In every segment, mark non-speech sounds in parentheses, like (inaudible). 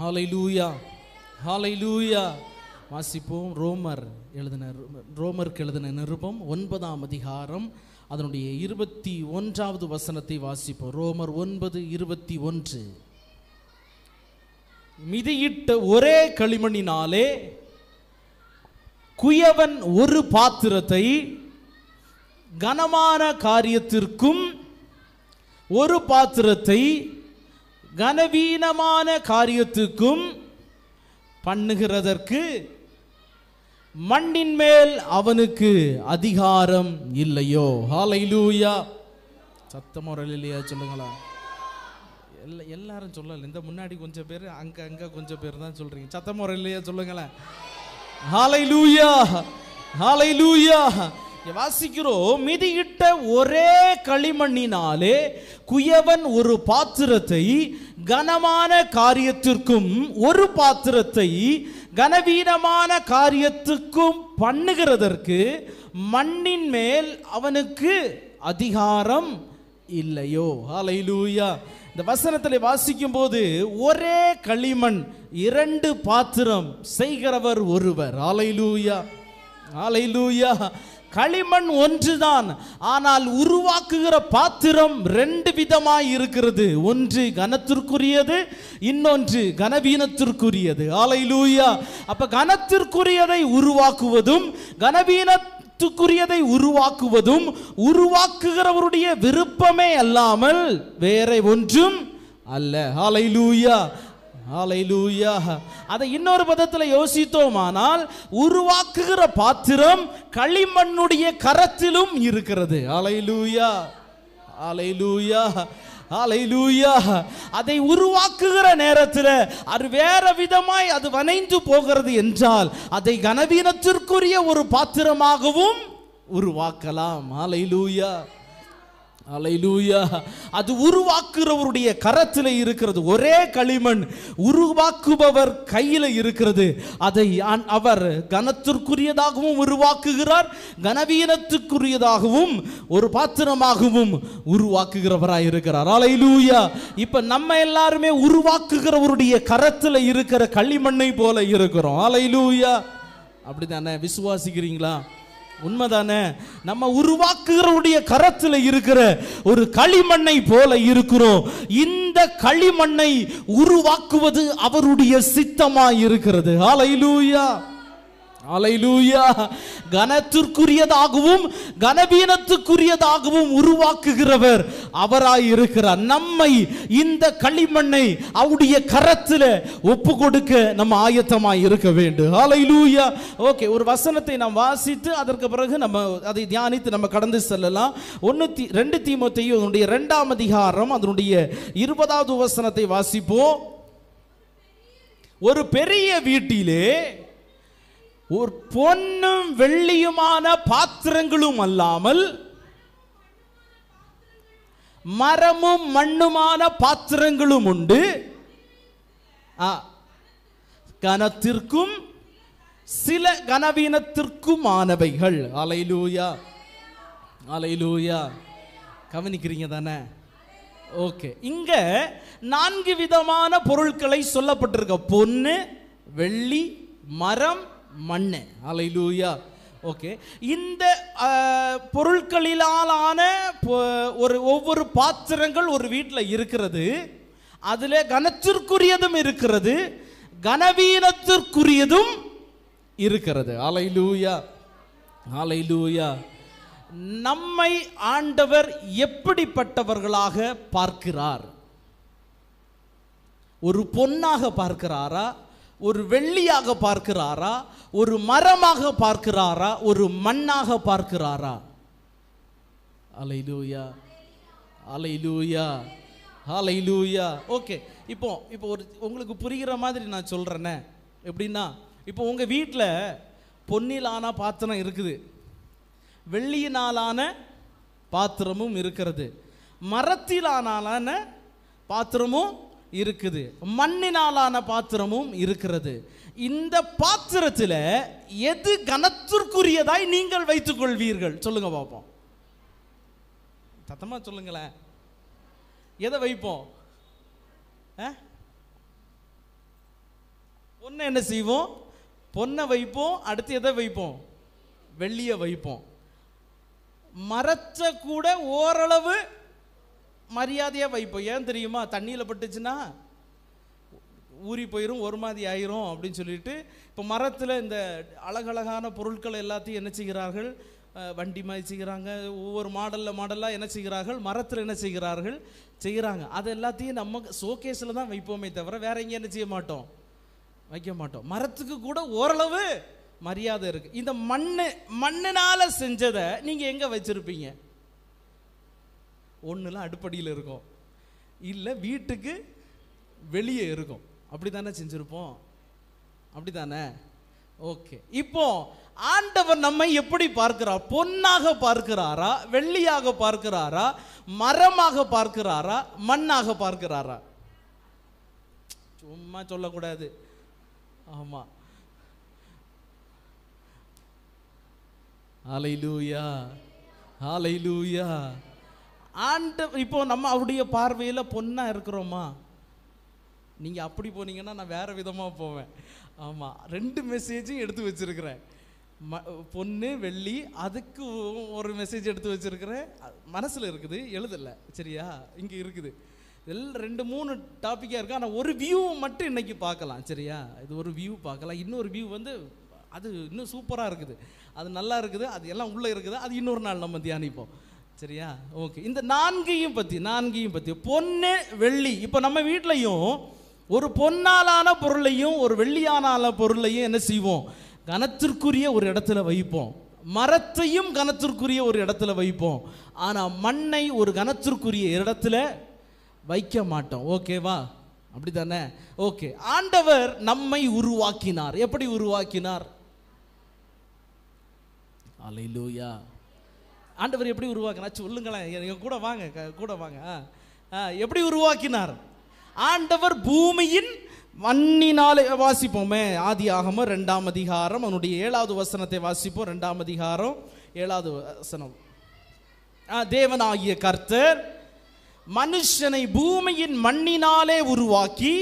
ஹாலைலூயா ஹாலைலூயா ஹாலை லூயா வாசிப்போம் ரோமர் எழுதின ரோமருக்கு எழுதின நிருபம் ஒன்பதாம் அதிகாரம் அதனுடைய இருபத்தி ஒன்றாவது வசனத்தை வாசிப்போம் ரோமர் ஒன்பது இருபத்தி ஒன்று மிதியிட்ட ஒரே களிமண்ணினாலே குயவன் ஒரு பாத்திரத்தை கனமான காரியத்திற்கும் ஒரு பாத்திரத்தை கனவீனமான காரியத்துக்கும் பண்ணுகிறதற்கு மண்ணின் மேல் அவனுக்கு அதிகாரம் இல்லையோ ஹாலைலூயா சத்தம் இல்லையா சொல்லுங்களா எல்லா எல்லாரும் சொல்லல இந்த முன்னாடி கொஞ்சம் பேர் அங்க அங்க கொஞ்சம் பேர் தான் சொல்றீங்க சத்தம் இல்லையா சொல்லுங்களேன் ஹாலை லூயா ஹாலை லூயா வாசிக்கிறோம் மிதியிட்ட ஒரே களிமண்ணினாலே குயவன் ஒரு பாத்திரத்தை கனமான காரியத்திற்கும் ஒரு பாத்திரத்தை கனவீனமான காரியத்துக்கும் பண்ணுகிறதற்கு மண்ணின் மேல் அவனுக்கு அதிகாரம் இல்லையோ ஹலையிலூயா இந்த வசனத்தில் வாசிக்கும் போது ஒரே களிமண் இரண்டு பாத்திரம் செய்கிறவர் ஒருவர் ஆலையிலூயா ஆலையிலூயா களிமண் ஒன்றுதான் ஆனால் உருவாக்குகிற பாத்திரம் ரெண்டு விதமாய் இருக்கிறது ஒன்று கனத்திற்குரியது இன்னொன்று கனவீனத்திற்குரியது ஆலை லூயா அப்ப கனத்திற்குரியதை உருவாக்குவதும் கனவீன துக்குரியதை உருவாக்குவதும் உருவாக்குகிறவருடைய விருப்பமே அல்லாமல் வேற ஒன்றும் அல்ல ஹாலை லூயா ஆலையிலூயா அதை இன்னொரு பதத்தில் யோசித்தோமானால் உருவாக்குகிற பாத்திரம் களிமண்ணுடைய கரத்திலும் இருக்கிறது ஆலையிலூயா ஆலையிலூயா ஆலையிலூயா அதை உருவாக்குகிற நேரத்தில் அது வேற விதமாய் அது வனைந்து போகிறது என்றால் அதை கனவீனத்திற்குரிய ஒரு பாத்திரமாகவும் உருவாக்கலாம் லூயா அலையிலூயா அது உருவாக்குறவருடைய கரத்தில் இருக்கிறது ஒரே களிமண் உருவாக்குபவர் கையில் இருக்கிறது அதை அவர் கனத்திற்குரியதாகவும் உருவாக்குகிறார் கனவீனத்துக்குரியதாகவும் ஒரு பாத்திரமாகவும் உருவாக்குகிறவராக இருக்கிறார் அலைலூயா இப்போ நம்ம எல்லாருமே உருவாக்குகிறவருடைய கரத்தில் இருக்கிற களிமண்ணை போல இருக்கிறோம் அலைலூயா அப்படி தானே விசுவாசிக்கிறீங்களா உண்மைதானே நம்ம உருவாக்குகிறவருடைய கரத்தில் இருக்கிற ஒரு களிமண்ணை போல இருக்கிறோம் இந்த களிமண்ணை உருவாக்குவது அவருடைய சித்தமாக இருக்கிறது ஆலையிலூயா அலைலூயா கனத்திற்குரியதாகவும் கனவீனத்துக்குரியதாகவும் உருவாக்குகிறவர் அவராய் இருக்கிறார் நம்மை இந்த களிமண்ணை அவருடைய கரத்தில் ஒப்பு கொடுக்க நம்ம ஆயத்தமாய் இருக்க வேண்டும் அலைலூயா ஓகே ஒரு வசனத்தை நாம் வாசித்து அதற்கு பிறகு நம்ம அதை தியானித்து நம்ம கடந்து செல்லலாம் ஒன்று தி ரெண்டு தீமத்தையும் அதனுடைய ரெண்டாம் அதிகாரம் அதனுடைய இருபதாவது வசனத்தை வாசிப்போம் ஒரு பெரிய வீட்டிலே ஒரு பொன்னும் வெள்ளியுமான பாத்திரங்களும் அல்லாமல் மரமும் மண்ணுமான பாத்திரங்களும் உண்டு கனத்திற்கும் சில கனவீனத்திற்குமானவைகள் அலையிலூயா அலையிலூயா கவனிக்கிறீங்க தானே ஓகே இங்க நான்கு விதமான பொருட்களை சொல்லப்பட்டிருக்க பொண்ணு வெள்ளி மரம் மண்ணு லூயா ஓகே இந்த பொருட்களிலான ஒரு ஒவ்வொரு பாத்திரங்கள் ஒரு வீட்டில் இருக்கிறது அதில் கனத்திற்குரியதும் இருக்கிறது கனவீனத்திற்குரியதும் இருக்கிறது அலை லூயா நம்மை ஆண்டவர் எப்படிப்பட்டவர்களாக பார்க்கிறார் ஒரு பொன்னாக பார்க்கிறாரா ஒரு வெள்ளியாக பார்க்கிறாரா ஒரு மரமாக பார்க்கிறாரா ஒரு மண்ணாக பார்க்கிறாரா அலையிலூயா அலையிலூயா அலையிலூயா ஓகே இப்போ இப்போ ஒரு உங்களுக்கு புரிகிற மாதிரி நான் சொல்கிறேனே எப்படின்னா இப்போ உங்கள் வீட்டில் பொன்னிலான பாத்திரம் இருக்குது வெள்ளியினாலான பாத்திரமும் இருக்கிறது மரத்திலானாலான பாத்திரமும் இருக்குது மண்ணினாலான பாத்திரமும் இருக்கிறது இந்த பாத்திரத்தில் எது கனத்திற்குரியதாய் நீங்கள் வைத்துக் கொள்வீர்கள் சொல்லுங்க பார்ப்போம் சத்தமாக சொல்லுங்களேன் எதை வைப்போம் பொண்ணை என்ன செய்வோம் பொண்ணை வைப்போம் அடுத்து எதை வைப்போம் வெள்ளியை வைப்போம் மரத்தை கூட ஓரளவு மரியாதையாக வைப்போம் ஏன் தெரியுமா தண்ணியில் பட்டுச்சுன்னா ஊறி போயிடும் ஒரு மாதிரி ஆயிரும் அப்படின்னு சொல்லிட்டு இப்போ மரத்தில் இந்த அழகழகான பொருட்கள் எல்லாத்தையும் என்ன செய்கிறார்கள் வண்டி மாதிரி செய்கிறாங்க ஒவ்வொரு மாடலில் மாடலாக என்ன செய்கிறார்கள் மரத்தில் என்ன செய்கிறார்கள் செய்கிறாங்க அது எல்லாத்தையும் நம்ம ஷோகேஸில் தான் வைப்போமே தவிர வேற எங்கேயும் என்ன செய்ய மாட்டோம் வைக்க மாட்டோம் மரத்துக்கு கூட ஓரளவு மரியாதை இருக்குது இந்த மண்ணு மண்ணினால் செஞ்சதை நீங்கள் எங்கே வச்சுருப்பீங்க ஒன்றுலாம் அடுப்படியில் இருக்கும் இல்லை வீட்டுக்கு வெளியே இருக்கும் அப்படி தானே செஞ்சுருப்போம் அப்படி தானே ஓகே இப்போ ஆண்டவர் நம்மை எப்படி பார்க்கிறார் பொன்னாக பார்க்கிறாரா வெள்ளியாக பார்க்கிறாரா மரமாக பார்க்கிறாரா மண்ணாக பார்க்கிறாரா சும்மா சொல்லக்கூடாது ஆமாம் ஆலை லூயா ஆலை லூயா ஆண்ட இப்போ நம்ம அவருடைய பார்வையில் பொண்ணாக இருக்கிறோமா நீங்கள் அப்படி போனீங்கன்னா நான் வேறு விதமாக போவேன் ஆமாம் ரெண்டு மெசேஜும் எடுத்து வச்சுருக்கிறேன் ம பொண்ணு வெள்ளி அதுக்கு ஒரு மெசேஜ் எடுத்து வச்சுருக்கிறேன் மனசில் இருக்குது எழுதலை சரியா இங்கே இருக்குது எல்லாம் ரெண்டு மூணு டாப்பிக்காக இருக்குது ஆனால் ஒரு வியூ மட்டும் இன்றைக்கி பார்க்கலாம் சரியா இது ஒரு வியூ பார்க்கலாம் இன்னொரு வியூ வந்து அது இன்னும் சூப்பராக இருக்குது அது நல்லா இருக்குது அது எல்லாம் உள்ளே இருக்குது அது இன்னொரு நாள் நம்ம தியானிப்போம் சரியா ஓகே இந்த நான்கையும் பற்றி நான்கையும் பற்றி பொண்ணு வெள்ளி இப்போ நம்ம வீட்லையும் ஒரு பொன்னாலான பொருளையும் ஒரு வெள்ளியானால பொருளையும் என்ன செய்வோம் கனத்திற்குரிய ஒரு இடத்துல வைப்போம் மரத்தையும் கனத்திற்குரிய ஒரு இடத்துல வைப்போம் ஆனால் மண்ணை ஒரு கனத்திற்குரிய இடத்துல வைக்க மாட்டோம் ஓகேவா அப்படி தானே ஓகே ஆண்டவர் நம்மை உருவாக்கினார் எப்படி உருவாக்கினார் அலையிலூயா ஆண்டவர் எப்படி உருவாக்கினா சொல்லுங்களேன் எங்கள் கூட வாங்க கூட வாங்க எப்படி உருவாக்கினார் ஆண்டவர் பூமியின் மண்ணினாலே வாசிப்போமே ஆதி ஆகமோ ரெண்டாம் அதிகாரம் அவனுடைய ஏழாவது வசனத்தை வாசிப்போம் ரெண்டாம் அதிகாரம் ஏழாவது வசனம் தேவனாகிய கர்த்தர் மனுஷனை பூமியின் மண்ணினாலே உருவாக்கி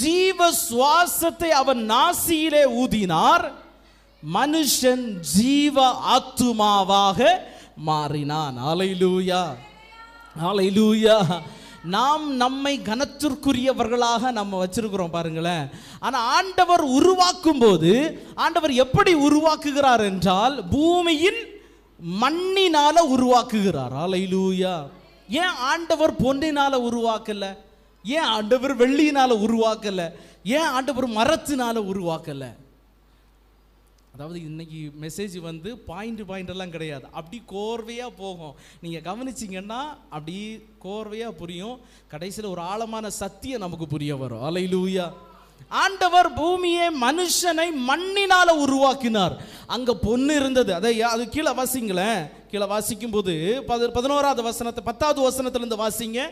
ஜீவ சுவாசத்தை அவன் நாசியிலே ஊதினார் மனுஷன் ஜீவ ஆத்துமாவாக மாறினான் ஆலையிலூயா ஆலையிலூயா நாம் நம்மை கனத்திற்குரியவர்களாக நம்ம வச்சிருக்கிறோம் பாருங்களேன் ஆனால் ஆண்டவர் உருவாக்கும் போது ஆண்டவர் எப்படி உருவாக்குகிறார் என்றால் பூமியின் மண்ணினால உருவாக்குகிறார் ஆலையிலூயா ஏன் ஆண்டவர் பொன்னினால உருவாக்கலை ஏன் ஆண்டவர் வெள்ளியினால உருவாக்கலை ஏன் ஆண்டவர் மரத்தினால உருவாக்கலை அதாவது இன்றைக்கி மெசேஜ் வந்து பாயிண்ட் பாயிண்டெல்லாம் கிடையாது அப்படி கோர்வையாக போகும் நீங்கள் கவனிச்சிங்கன்னா அப்படி கோர்வையாக புரியும் கடைசியில் ஒரு ஆழமான சத்தியம் நமக்கு புரிய வரும் அலை லூயா ஆண்டவர் பூமியை மனுஷனை மண்ணினால உருவாக்கினார் அங்க பொண்ணு இருந்தது அதை அது கீழே வாசிங்களேன் கீழே வாசிக்கும் போது பதினோராவது வசனத்தை பத்தாவது இருந்து வாசிங்க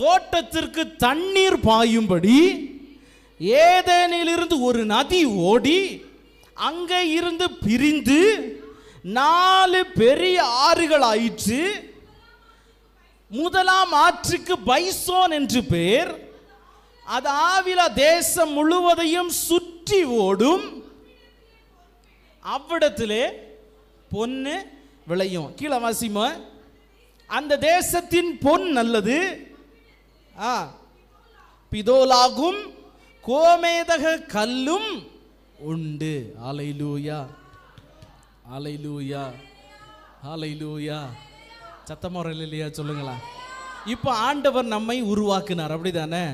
தோட்டத்திற்கு தண்ணீர் பாயும்படி ஏதேனிலிருந்து ஒரு நதி ஓடி அங்கே இருந்து பிரிந்து நாலு பெரிய ஆறுகள் ஆயிற்று முதலாம் ஆற்றுக்கு பைசோன் என்று பேர் அது ஆவில தேசம் முழுவதையும் சுற்றி ஓடும் அவ்விடத்திலே பொண்ணு விளையும் கீழே வாசிம அந்த தேசத்தின் பொன் நல்லது பிதோலாகும் கோமேதக கல்லும் உண்டு ஆலை லூயா ஆலை லூயா ஆலை லூயா இல்லையா சொல்லுங்களா இப்போ ஆண்டவர் நம்மை உருவாக்கினார் அப்படிதானே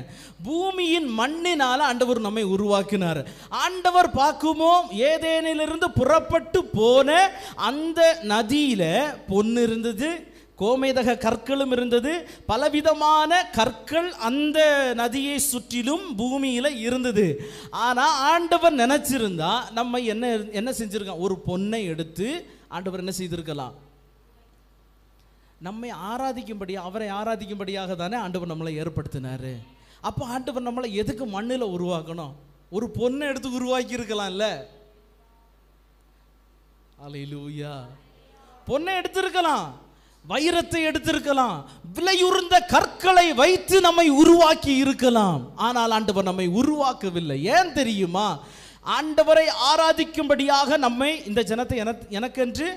பூமியின் மண்ணினால் ஆண்டவர் நம்மை உருவாக்கினார் ஆண்டவர் பார்க்குமோ ஏதேனிலிருந்து புறப்பட்டு போன அந்த நதியில் பொண்ணு இருந்தது கோமேதக கற்களும் இருந்தது பலவிதமான கற்கள் அந்த நதியை சுற்றிலும் பூமியில் இருந்தது ஆனால் ஆண்டவர் நினச்சிருந்தா நம்ம என்ன என்ன செஞ்சுருக்கோம் ஒரு பொண்ணை எடுத்து ஆண்டவர் என்ன செய்திருக்கலாம் நம்மை ஆராதிக்கும்படியாக அவரை ஆராதிக்கும்படியாக தானே ஆண்டவர் நம்மளை ஏற்படுத்தினார் அப்போ ஆண்டவர் நம்மளை எதுக்கு மண்ணில் உருவாக்கணும் ஒரு பொண்ணை எடுத்து உருவாக்கி இருக்கலாம்ல அலையிலூயா பொண்ணை எடுத்திருக்கலாம் வைரத்தை எடுத்திருக்கலாம் விலையுறுந்த கற்களை வைத்து நம்மை உருவாக்கி இருக்கலாம் ஆனால் ஆண்டவர் நம்மை உருவாக்கவில்லை ஏன் தெரியுமா ஆண்டவரை ஆராதிக்கும்படியாக நம்மை இந்த ஜனத்தை எனக்கென்று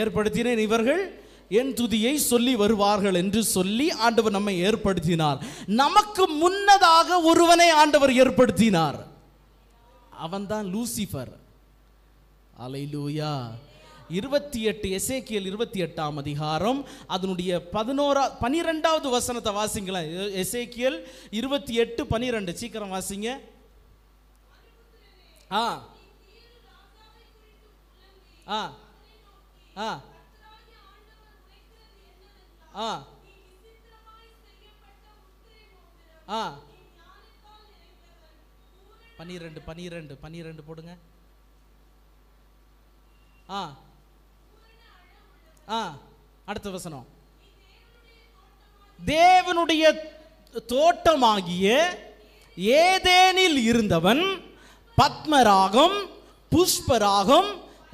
ஏற்படுத்தினேன் இவர்கள் என் துதியை சொல்லி வருவார்கள் என்று சொல்லி ஆண்டவர் நம்மை ஏற்படுத்தினார் நமக்கு முன்னதாக ஒருவனை ஆண்டவர் ஏற்படுத்தினார் அவன்தான் லூசிஃபர் லூயா இருபத்தி எட்டு எசேக்கியல் இருபத்தி எட்டாம் அதிகாரம் அதனுடைய பதினோரா பனிரெண்டாவது வசனத்தை வாசிங்களேன் எசேக்கியல் இருபத்தி எட்டு பனிரெண்டு சீக்கிரம் வாசிங்க ஆ ஆ ஆ ஆ ஆ பன்னிரெண்டு பன்னிரெண்டு பன்னிரெண்டு போடுங்க ஆ ஆ அடுத்த வசனம் தேவனுடைய தோட்டமாகிய ஏதேனில் இருந்தவன் பத்மராகம் புஷ்பராகம்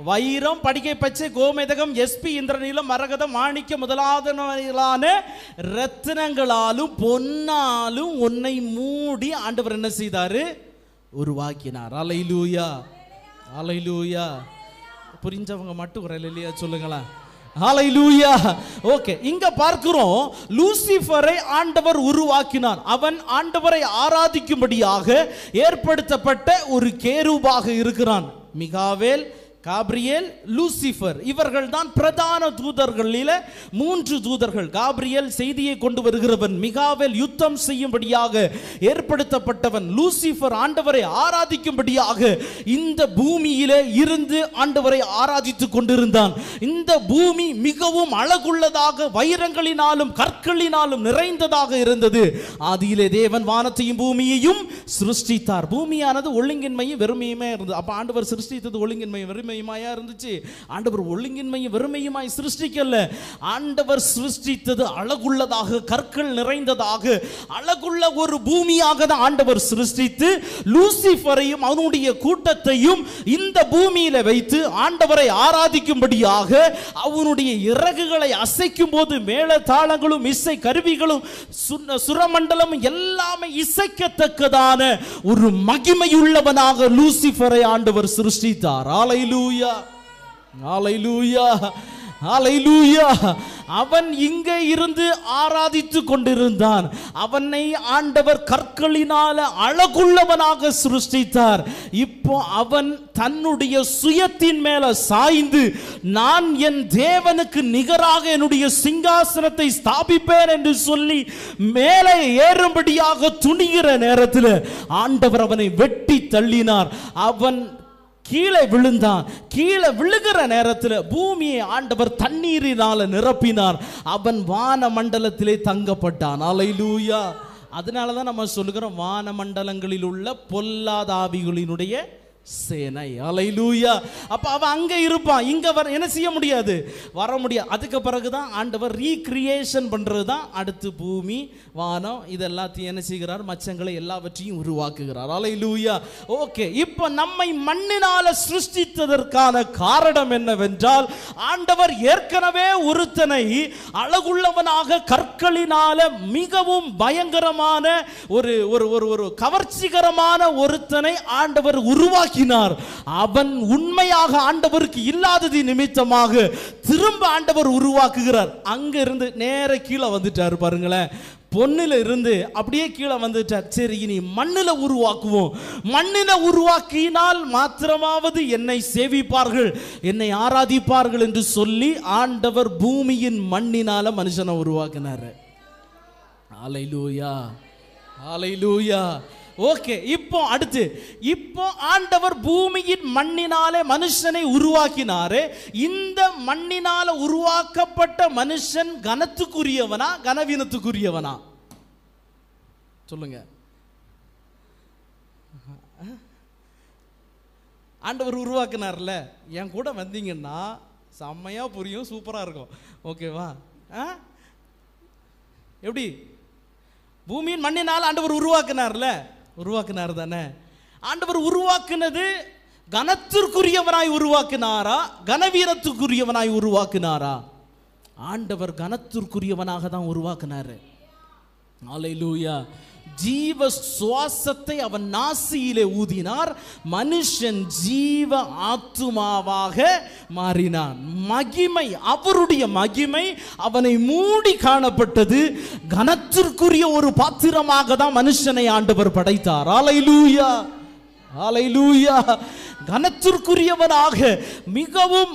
வைரம் படிக்கை பச்சை கோமேதகம் எஸ்பி இந்திரநீலம் மரகதம் மாணிக்க முதலாதவர்களான ரத்தினங்களாலும் பொன்னாலும் உன்னை மூடி ஆண்டவர் என்ன செய்தார் உருவாக்கினார் அலையிலூயா அலையிலூயா புரிஞ்சவங்க மட்டும் ஒரு சொல்லுங்களேன் ஹாலைலூயா ஓகே இங்க பார்க்கிறோம் லூசிஃபரை ஆண்டவர் உருவாக்கினார் அவன் ஆண்டவரை ஆராதிக்கும்படியாக ஏற்படுத்தப்பட்ட ஒரு கேரூபாக இருக்கிறான் மிகாவேல் காப்ரியேல் லூசிஃபர் இவர்கள் தான் பிரதான தூதர்களில் மூன்று தூதர்கள் காப்ரியல் செய்தியை கொண்டு வருகிறவன் மிகாவில் யுத்தம் செய்யும்படியாக ஏற்படுத்தப்பட்டவன் லூசிஃபர் ஆண்டவரை ஆராதிக்கும்படியாக இந்த பூமியில இருந்து ஆண்டவரை ஆராதித்து கொண்டிருந்தான் இந்த பூமி மிகவும் அழகுள்ளதாக வைரங்களினாலும் கற்களினாலும் நிறைந்ததாக இருந்தது ஆதியிலே தேவன் வானத்தையும் பூமியையும் சிருஷ்டித்தார் பூமியானது ஒழுங்கின்மையும் வெறுமையுமே இருந்தது அப்போ ஆண்டவர் சிருஷ்டித்தது ஒழுங்கின்மையும் வெறுமை மேன்மையுமாயா இருந்துச்சு ஆண்டவர் ஒழுங்கின்மையும் வெறுமையுமாய் சிருஷ்டிக்கல ஆண்டவர் சிருஷ்டித்தது அழகுள்ளதாக கற்கள் நிறைந்ததாக அழகுள்ள ஒரு பூமியாக தான் ஆண்டவர் சிருஷ்டித்து லூசிஃபரையும் அவனுடைய கூட்டத்தையும் இந்த பூமியில வைத்து ஆண்டவரை ஆராதிக்கும்படியாக அவனுடைய இறகுகளை அசைக்கும் போது மேல தாளங்களும் இசை கருவிகளும் சுரமண்டலமும் எல்லாமே இசைக்கத்தக்கதான ஒரு மகிமையுள்ளவனாக லூசிஃபரை ஆண்டவர் சிருஷ்டித்தார் ஆலையிலு அவன் இங்கே இருந்து ஆராதித்து கொண்டிருந்தான் அவனை ஆண்டவர் கற்களினால அழகுள்ளவனாக சிருஷ்டித்தார் இப்போ அவன் தன்னுடைய சுயத்தின் மேல சாய்ந்து நான் என் தேவனுக்கு நிகராக என்னுடைய சிங்காசனத்தை ஸ்தாபிப்பேன் என்று சொல்லி மேலே ஏறும்படியாக துணிகிற நேரத்தில் ஆண்டவர் அவனை வெட்டி தள்ளினார் அவன் கீழே விழுந்தான் கீழே விழுகிற நேரத்தில் பூமியை ஆண்டவர் தண்ணீரினால் நிரப்பினார் அவன் வான மண்டலத்திலே தங்கப்பட்டான் அலையிலூயா அதனால தான் நம்ம சொல்லுகிறோம் வான மண்டலங்களில் உள்ள பொல்லாத ஆவிகளினுடைய சேனை அலையிலூயா அப்போ அவன் அங்கே இருப்பான் இங்கே வர என்ன செய்ய முடியாது வர முடியாது அதுக்கு பிறகு தான் ஆண்டவர் ரீக்ரியேஷன் பண்ணுறது தான் அடுத்து பூமி வானம் இது எல்லாத்தையும் என்ன செய்கிறார் மச்சங்களை எல்லாவற்றையும் உருவாக்குகிறார் அலையிலூயா ஓகே இப்போ நம்மை மண்ணினால் சிருஷ்டித்ததற்கான காரணம் என்னவென்றால் ஆண்டவர் ஏற்கனவே ஒருத்தனை அழகுள்ளவனாக கற்களினால மிகவும் பயங்கரமான ஒரு ஒரு ஒரு கவர்ச்சிகரமான ஒருத்தனை ஆண்டவர் உருவாக்கி ஆக்கினார் அவன் உண்மையாக ஆண்டவருக்கு இல்லாதது நிமித்தமாக திரும்ப ஆண்டவர் உருவாக்குகிறார் அங்க இருந்து நேர கீழே வந்துட்டார் பாருங்களேன் பொண்ணில் இருந்து அப்படியே கீழே வந்துட்டார் சரி இனி மண்ணில உருவாக்குவோம் மண்ணில உருவாக்கினால் மாத்திரமாவது என்னை சேவிப்பார்கள் என்னை ஆராதிப்பார்கள் என்று சொல்லி ஆண்டவர் பூமியின் மண்ணினால மனுஷனை உருவாக்கினார் ஆலை லூயா ஆலை லூயா ஓகே இப்போ அடுத்து இப்போ ஆண்டவர் பூமியின் மண்ணினாலே மனுஷனை உருவாக்கினாரு இந்த மண்ணினால உருவாக்கப்பட்ட மனுஷன் கனத்துக்குரியவனா கனவீனத்துக்குரியவனா சொல்லுங்க ஆண்டவர் உருவாக்குனார்ல என் கூட வந்தீங்கன்னா செம்மையாக புரியும் சூப்பராக இருக்கும் ஓகேவா ஆ எப்படி பூமியின் மண்ணினால் ஆண்டவர் உருவாக்குனார்ல உருவாக்கினார் தானே ஆண்டவர் உருவாக்குனது கனத்திற்குரியவனாய் உருவாக்கினாரா கனவீரத்துக்குரியவனாய் உருவாக்கினாரா ஆண்டவர் கனத்திற்குரியவனாக தான் உருவாக்கினார் ஆலை லூயா ஜீவ சுவாசத்தை அவன் நாசியிலே ஊதினார் மனுஷன் ஜீவ ஆத்துமாவாக மாறினான் மகிமை அவருடைய மகிமை அவனை மூடி காணப்பட்டது கனத்திற்குரிய ஒரு பாத்திரமாக தான் மனுஷனை ஆண்டவர் படைத்தார் ஆலைலூயா ஆலைலூயா கனத்திற்குரியவனாக மிகவும்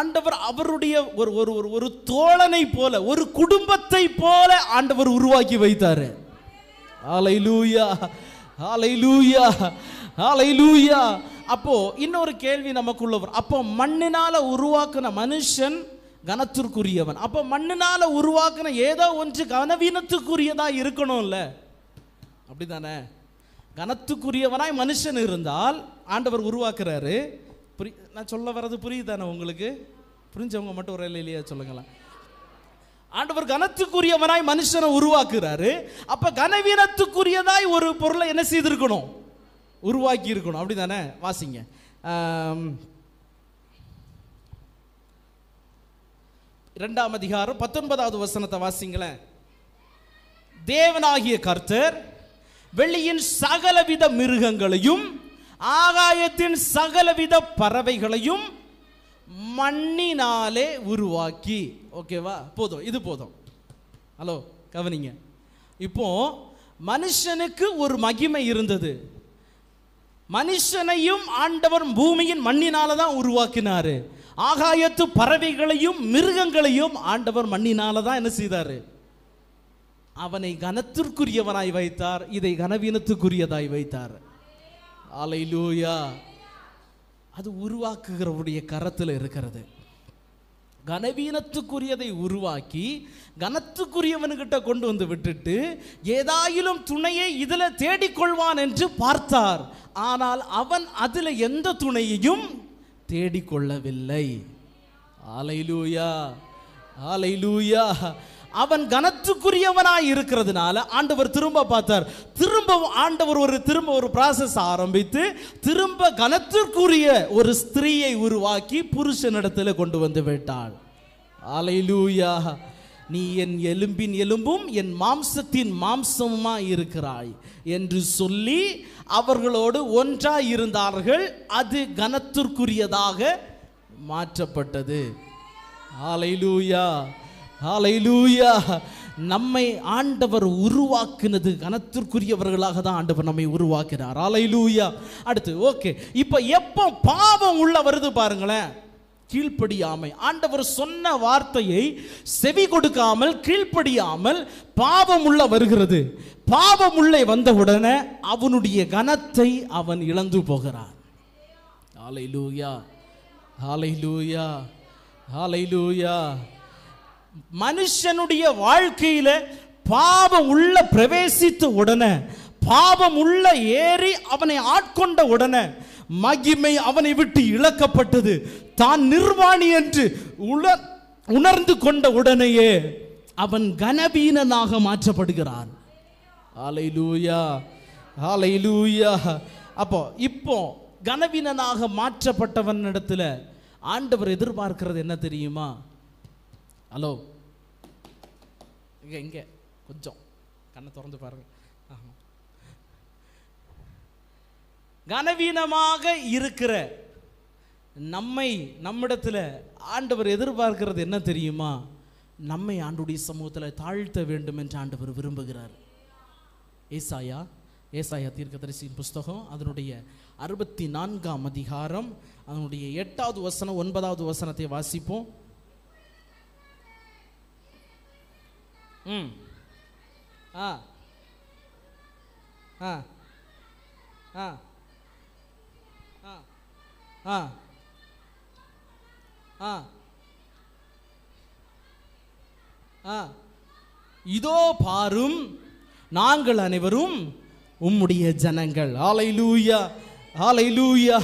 ஆண்டவர் அவருடைய ஒரு ஒரு ஒரு தோழனை போல ஒரு குடும்பத்தை போல ஆண்டவர் உருவாக்கி வைத்தாரு அப்போ இன்னொரு கேள்வி நமக்குள்ள வரும் அப்போ மண்ணினால உருவாக்குன மனுஷன் கனத்திற்குரியவன் அப்போ மண்ணினால உருவாக்குன ஏதோ ஒன்று கனவீனத்துக்குரியதா இருக்கணும்ல அப்படிதானே கனத்துக்குரியவனாய் மனுஷன் இருந்தால் ஆண்டவர் உருவாக்குறாரு புரி நான் சொல்ல வர்றது புரியுதானே உங்களுக்கு புரிஞ்சவங்க மட்டும் ஒரு இல்லையா சொல்லுங்களேன் ஆண்டவர் கனத்துக்குரியவனாய் மனுஷனை உருவாக்குறாரு அப்போ கனவீனத்துக்குரியதாய் ஒரு பொருளை என்ன செய்திருக்கணும் உருவாக்கி இருக்கணும் அப்படி தானே வாசிங்க இரண்டாம் அதிகாரம் பத்தொன்பதாவது வசனத்தை வாசிங்களேன் தேவனாகிய கர்த்தர் வெளியின் சகலவித மிருகங்களையும் ஆகாயத்தின் சகலவித பறவைகளையும் மண்ணினாலே உருவாக்கி ஓகேவா போதும் இது போதும் ஹலோ கவனிங்க இப்போ மனுஷனுக்கு ஒரு மகிமை இருந்தது மனுஷனையும் ஆண்டவர் பூமியின் மண்ணினால தான் உருவாக்கினார் ஆகாயத்து பறவைகளையும் மிருகங்களையும் ஆண்டவர் மண்ணினால தான் என்ன செய்தார் அவனை கனத்திற்குரியவனாய் வைத்தார் இதை கனவீனத்துக்குரியதாய் வைத்தார் லூயா அது உருவாக்குகிறவருடைய கரத்தில் இருக்கிறது கனவீனத்துக்குரியதை உருவாக்கி கனத்துக்குரியவன்கிட்ட கொண்டு வந்து விட்டுட்டு ஏதாயிலும் துணையை இதில் தேடிக்கொள்வான் என்று பார்த்தார் ஆனால் அவன் அதில் எந்த துணையையும் தேடிக்கொள்ளவில்லை ஆலை லூயா அவன் கனத்துக்குரியவனாய் இருக்கிறதுனால ஆண்டவர் திரும்ப பார்த்தார் திரும்ப ஆண்டவர் ஒரு திரும்ப ஒரு ப்ராசஸ் ஆரம்பித்து திரும்ப கனத்திற்குரிய ஒரு ஸ்திரீயை உருவாக்கி புருஷனிடத்தில் கொண்டு வந்து விட்டாள் அலையிலூயா நீ என் எலும்பின் எலும்பும் என் மாம்சத்தின் மாம்சமுமா இருக்கிறாய் என்று சொல்லி அவர்களோடு ஒன்றாய் இருந்தார்கள் அது கனத்திற்குரியதாக மாற்றப்பட்டது ஆலையிலூயா ஹாலையிலூயா நம்மை ஆண்டவர் உருவாக்குனது கனத்திற்குரியவர்களாக தான் ஆண்டவர் நம்மை உருவாக்குறார் லூயா அடுத்து ஓகே இப்போ எப்போ பாவம் உள்ள வருது பாருங்களேன் கீழ்ப்படியாமை ஆண்டவர் சொன்ன வார்த்தையை செவி கொடுக்காமல் கீழ்ப்படியாமல் பாவம் உள்ள வருகிறது பாவம் உள்ளே வந்தவுடனே அவனுடைய கனத்தை அவன் இழந்து போகிறான் ஆலை லூயா ஆலை லூயா ஆலை லூயா மனுஷனுடைய வாழ்க்கையில பாவம் உள்ள பிரவேசித்த உடனே பாவம் உள்ள ஏறி அவனை ஆட்கொண்ட உடனே மகிமை அவனை விட்டு இழக்கப்பட்டது தான் நிர்வாணி என்று உணர்ந்து கொண்ட உடனேயே அவன் கனவீனனாக மாற்றப்படுகிறான் அப்போ இப்போ கனவீனனாக மாற்றப்பட்டவன் இடத்துல ஆண்டவர் எதிர்பார்க்கிறது என்ன தெரியுமா ஹலோ இங்கே இங்கே கொஞ்சம் கண்ணை திறந்து பாருங்க கனவீனமாக இருக்கிற நம்மை நம்மிடத்தில் ஆண்டவர் எதிர்பார்க்கிறது என்ன தெரியுமா நம்மை ஆண்டுடைய சமூகத்தில் தாழ்த்த வேண்டும் என்று ஆண்டவர் விரும்புகிறார் ஏசாயா ஏசாயா தீர்க்கதரிசியின் புஸ்தகம் அதனுடைய அறுபத்தி நான்காம் அதிகாரம் அதனுடைய எட்டாவது வசனம் ஒன்பதாவது வசனத்தை வாசிப்போம் ம் ஆ ஆ ஆ ஆ ஆ ஆ ஆ இதோ பாரும் நாங்கள் அனைவரும் உம்முடைய ஜனங்கள் ஆலை லூயா ஆலை லூயா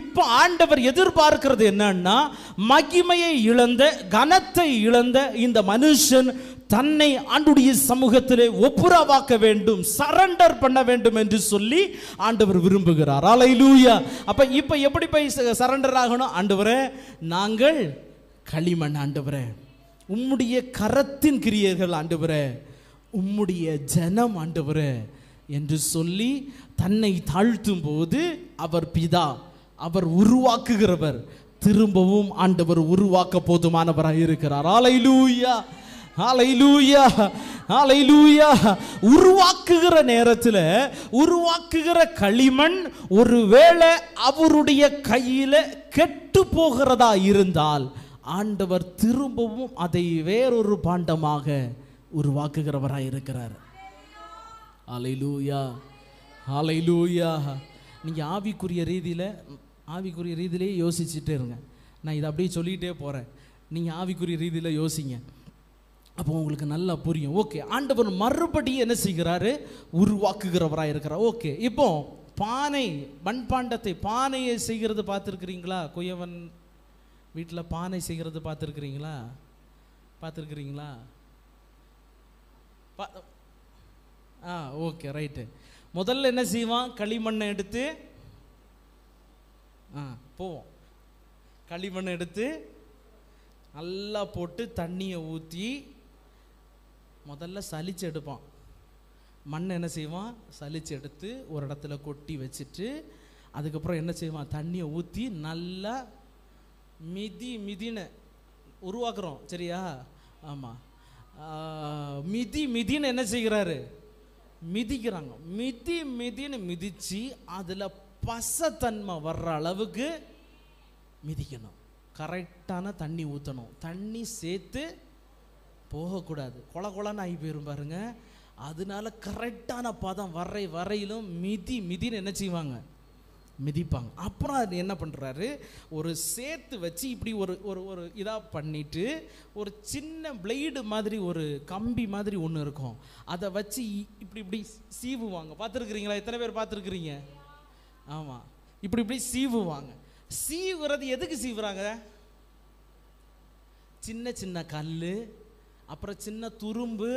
இப்போ ஆண்டவர் எதிர்பார்க்கிறது என்னன்னா மகிமையை இழந்த கனத்தை இழந்த இந்த மனுஷன் தன்னை ஆண்டுடைய சமூகத்திலே ஒப்புரவாக்க வேண்டும் சரண்டர் பண்ண வேண்டும் என்று சொல்லி ஆண்டவர் விரும்புகிறார் ஆலை லூயா அப்போ இப்போ எப்படி போய் சரண்டர் ஆகணும் ஆண்டவரே நாங்கள் களிமண் ஆண்டவரே உம்முடைய கரத்தின் கிரியர்கள் ஆண்டவரே உம்முடைய ஜனம் ஆண்டவரே என்று சொல்லி தன்னை தாழ்த்தும் போது அவர் பிதா அவர் உருவாக்குகிறவர் திரும்பவும் ஆண்டவர் உருவாக்க போதுமானவராக இருக்கிறார் லூயா உருவாக்குகிற நேரத்தில் உருவாக்குகிற களிமண் ஒருவேளை அவருடைய கையில் கெட்டு போகிறதா இருந்தால் ஆண்டவர் திரும்பவும் அதை வேறொரு பாண்டமாக உருவாக்குகிறவராக இருக்கிறார் அலைலூயா அலைலூயா நீங்கள் ஆவிக்குரிய ரீதியில் ஆவிக்குரிய ரீதியிலே யோசிச்சுட்டே இருங்க நான் இதை அப்படியே சொல்லிகிட்டே போகிறேன் நீங்கள் ஆவிக்குரிய ரீதியில் யோசிங்க அப்போ உங்களுக்கு நல்லா புரியும் ஓகே ஆண்டவர் மறுபடியும் என்ன செய்கிறாரு உருவாக்குகிறவராக இருக்கிறார் ஓகே இப்போ பானை மண்பாண்டத்தை பானையை செய்கிறது பார்த்துருக்குறீங்களா குயவன் வீட்டில் பானை செய்கிறது பார்த்துருக்குறீங்களா பார்த்துருக்குறீங்களா ஆ ஓகே ரைட்டு முதல்ல என்ன செய்வான் களிமண்ணை எடுத்து ஆ போவோம் களிமண்ணை எடுத்து நல்லா போட்டு தண்ணியை ஊற்றி முதல்ல சலிச்சு எடுப்பான் மண் என்ன செய்வான் சலிச்சு எடுத்து ஒரு இடத்துல கொட்டி வச்சுட்டு அதுக்கப்புறம் என்ன செய்வான் தண்ணியை ஊற்றி நல்லா மிதி மிதின்னு உருவாக்குறோம் சரியா ஆமாம் மிதி மிதின்னு என்ன செய்கிறாரு மிதிக்கிறாங்க மிதி மிதின்னு மிதித்து அதில் பசத்தன்மை வர்ற அளவுக்கு மிதிக்கணும் கரெக்டான தண்ணி ஊற்றணும் தண்ணி சேர்த்து போகக்கூடாது கொல கொலன்னு ஆகி போயிரும் பாருங்க அதனால கரெக்டான பதம் வரை வரையிலும் மிதி மிதின்னு என்ன செய்வாங்க மிதிப்பாங்க அப்புறம் அது என்ன பண்ணுறாரு ஒரு சேர்த்து வச்சு இப்படி ஒரு ஒரு ஒரு இதாக பண்ணிவிட்டு ஒரு சின்ன பிளேடு மாதிரி ஒரு கம்பி மாதிரி ஒன்று இருக்கும் அதை வச்சு இப்படி இப்படி சீவுவாங்க பார்த்துருக்குறீங்களா எத்தனை பேர் பார்த்துருக்குறீங்க ஆமாம் இப்படி இப்படி சீவுவாங்க சீவுறது எதுக்கு சீவுறாங்க சின்ன சின்ன கல் அப்புறம் சின்ன துரும்பு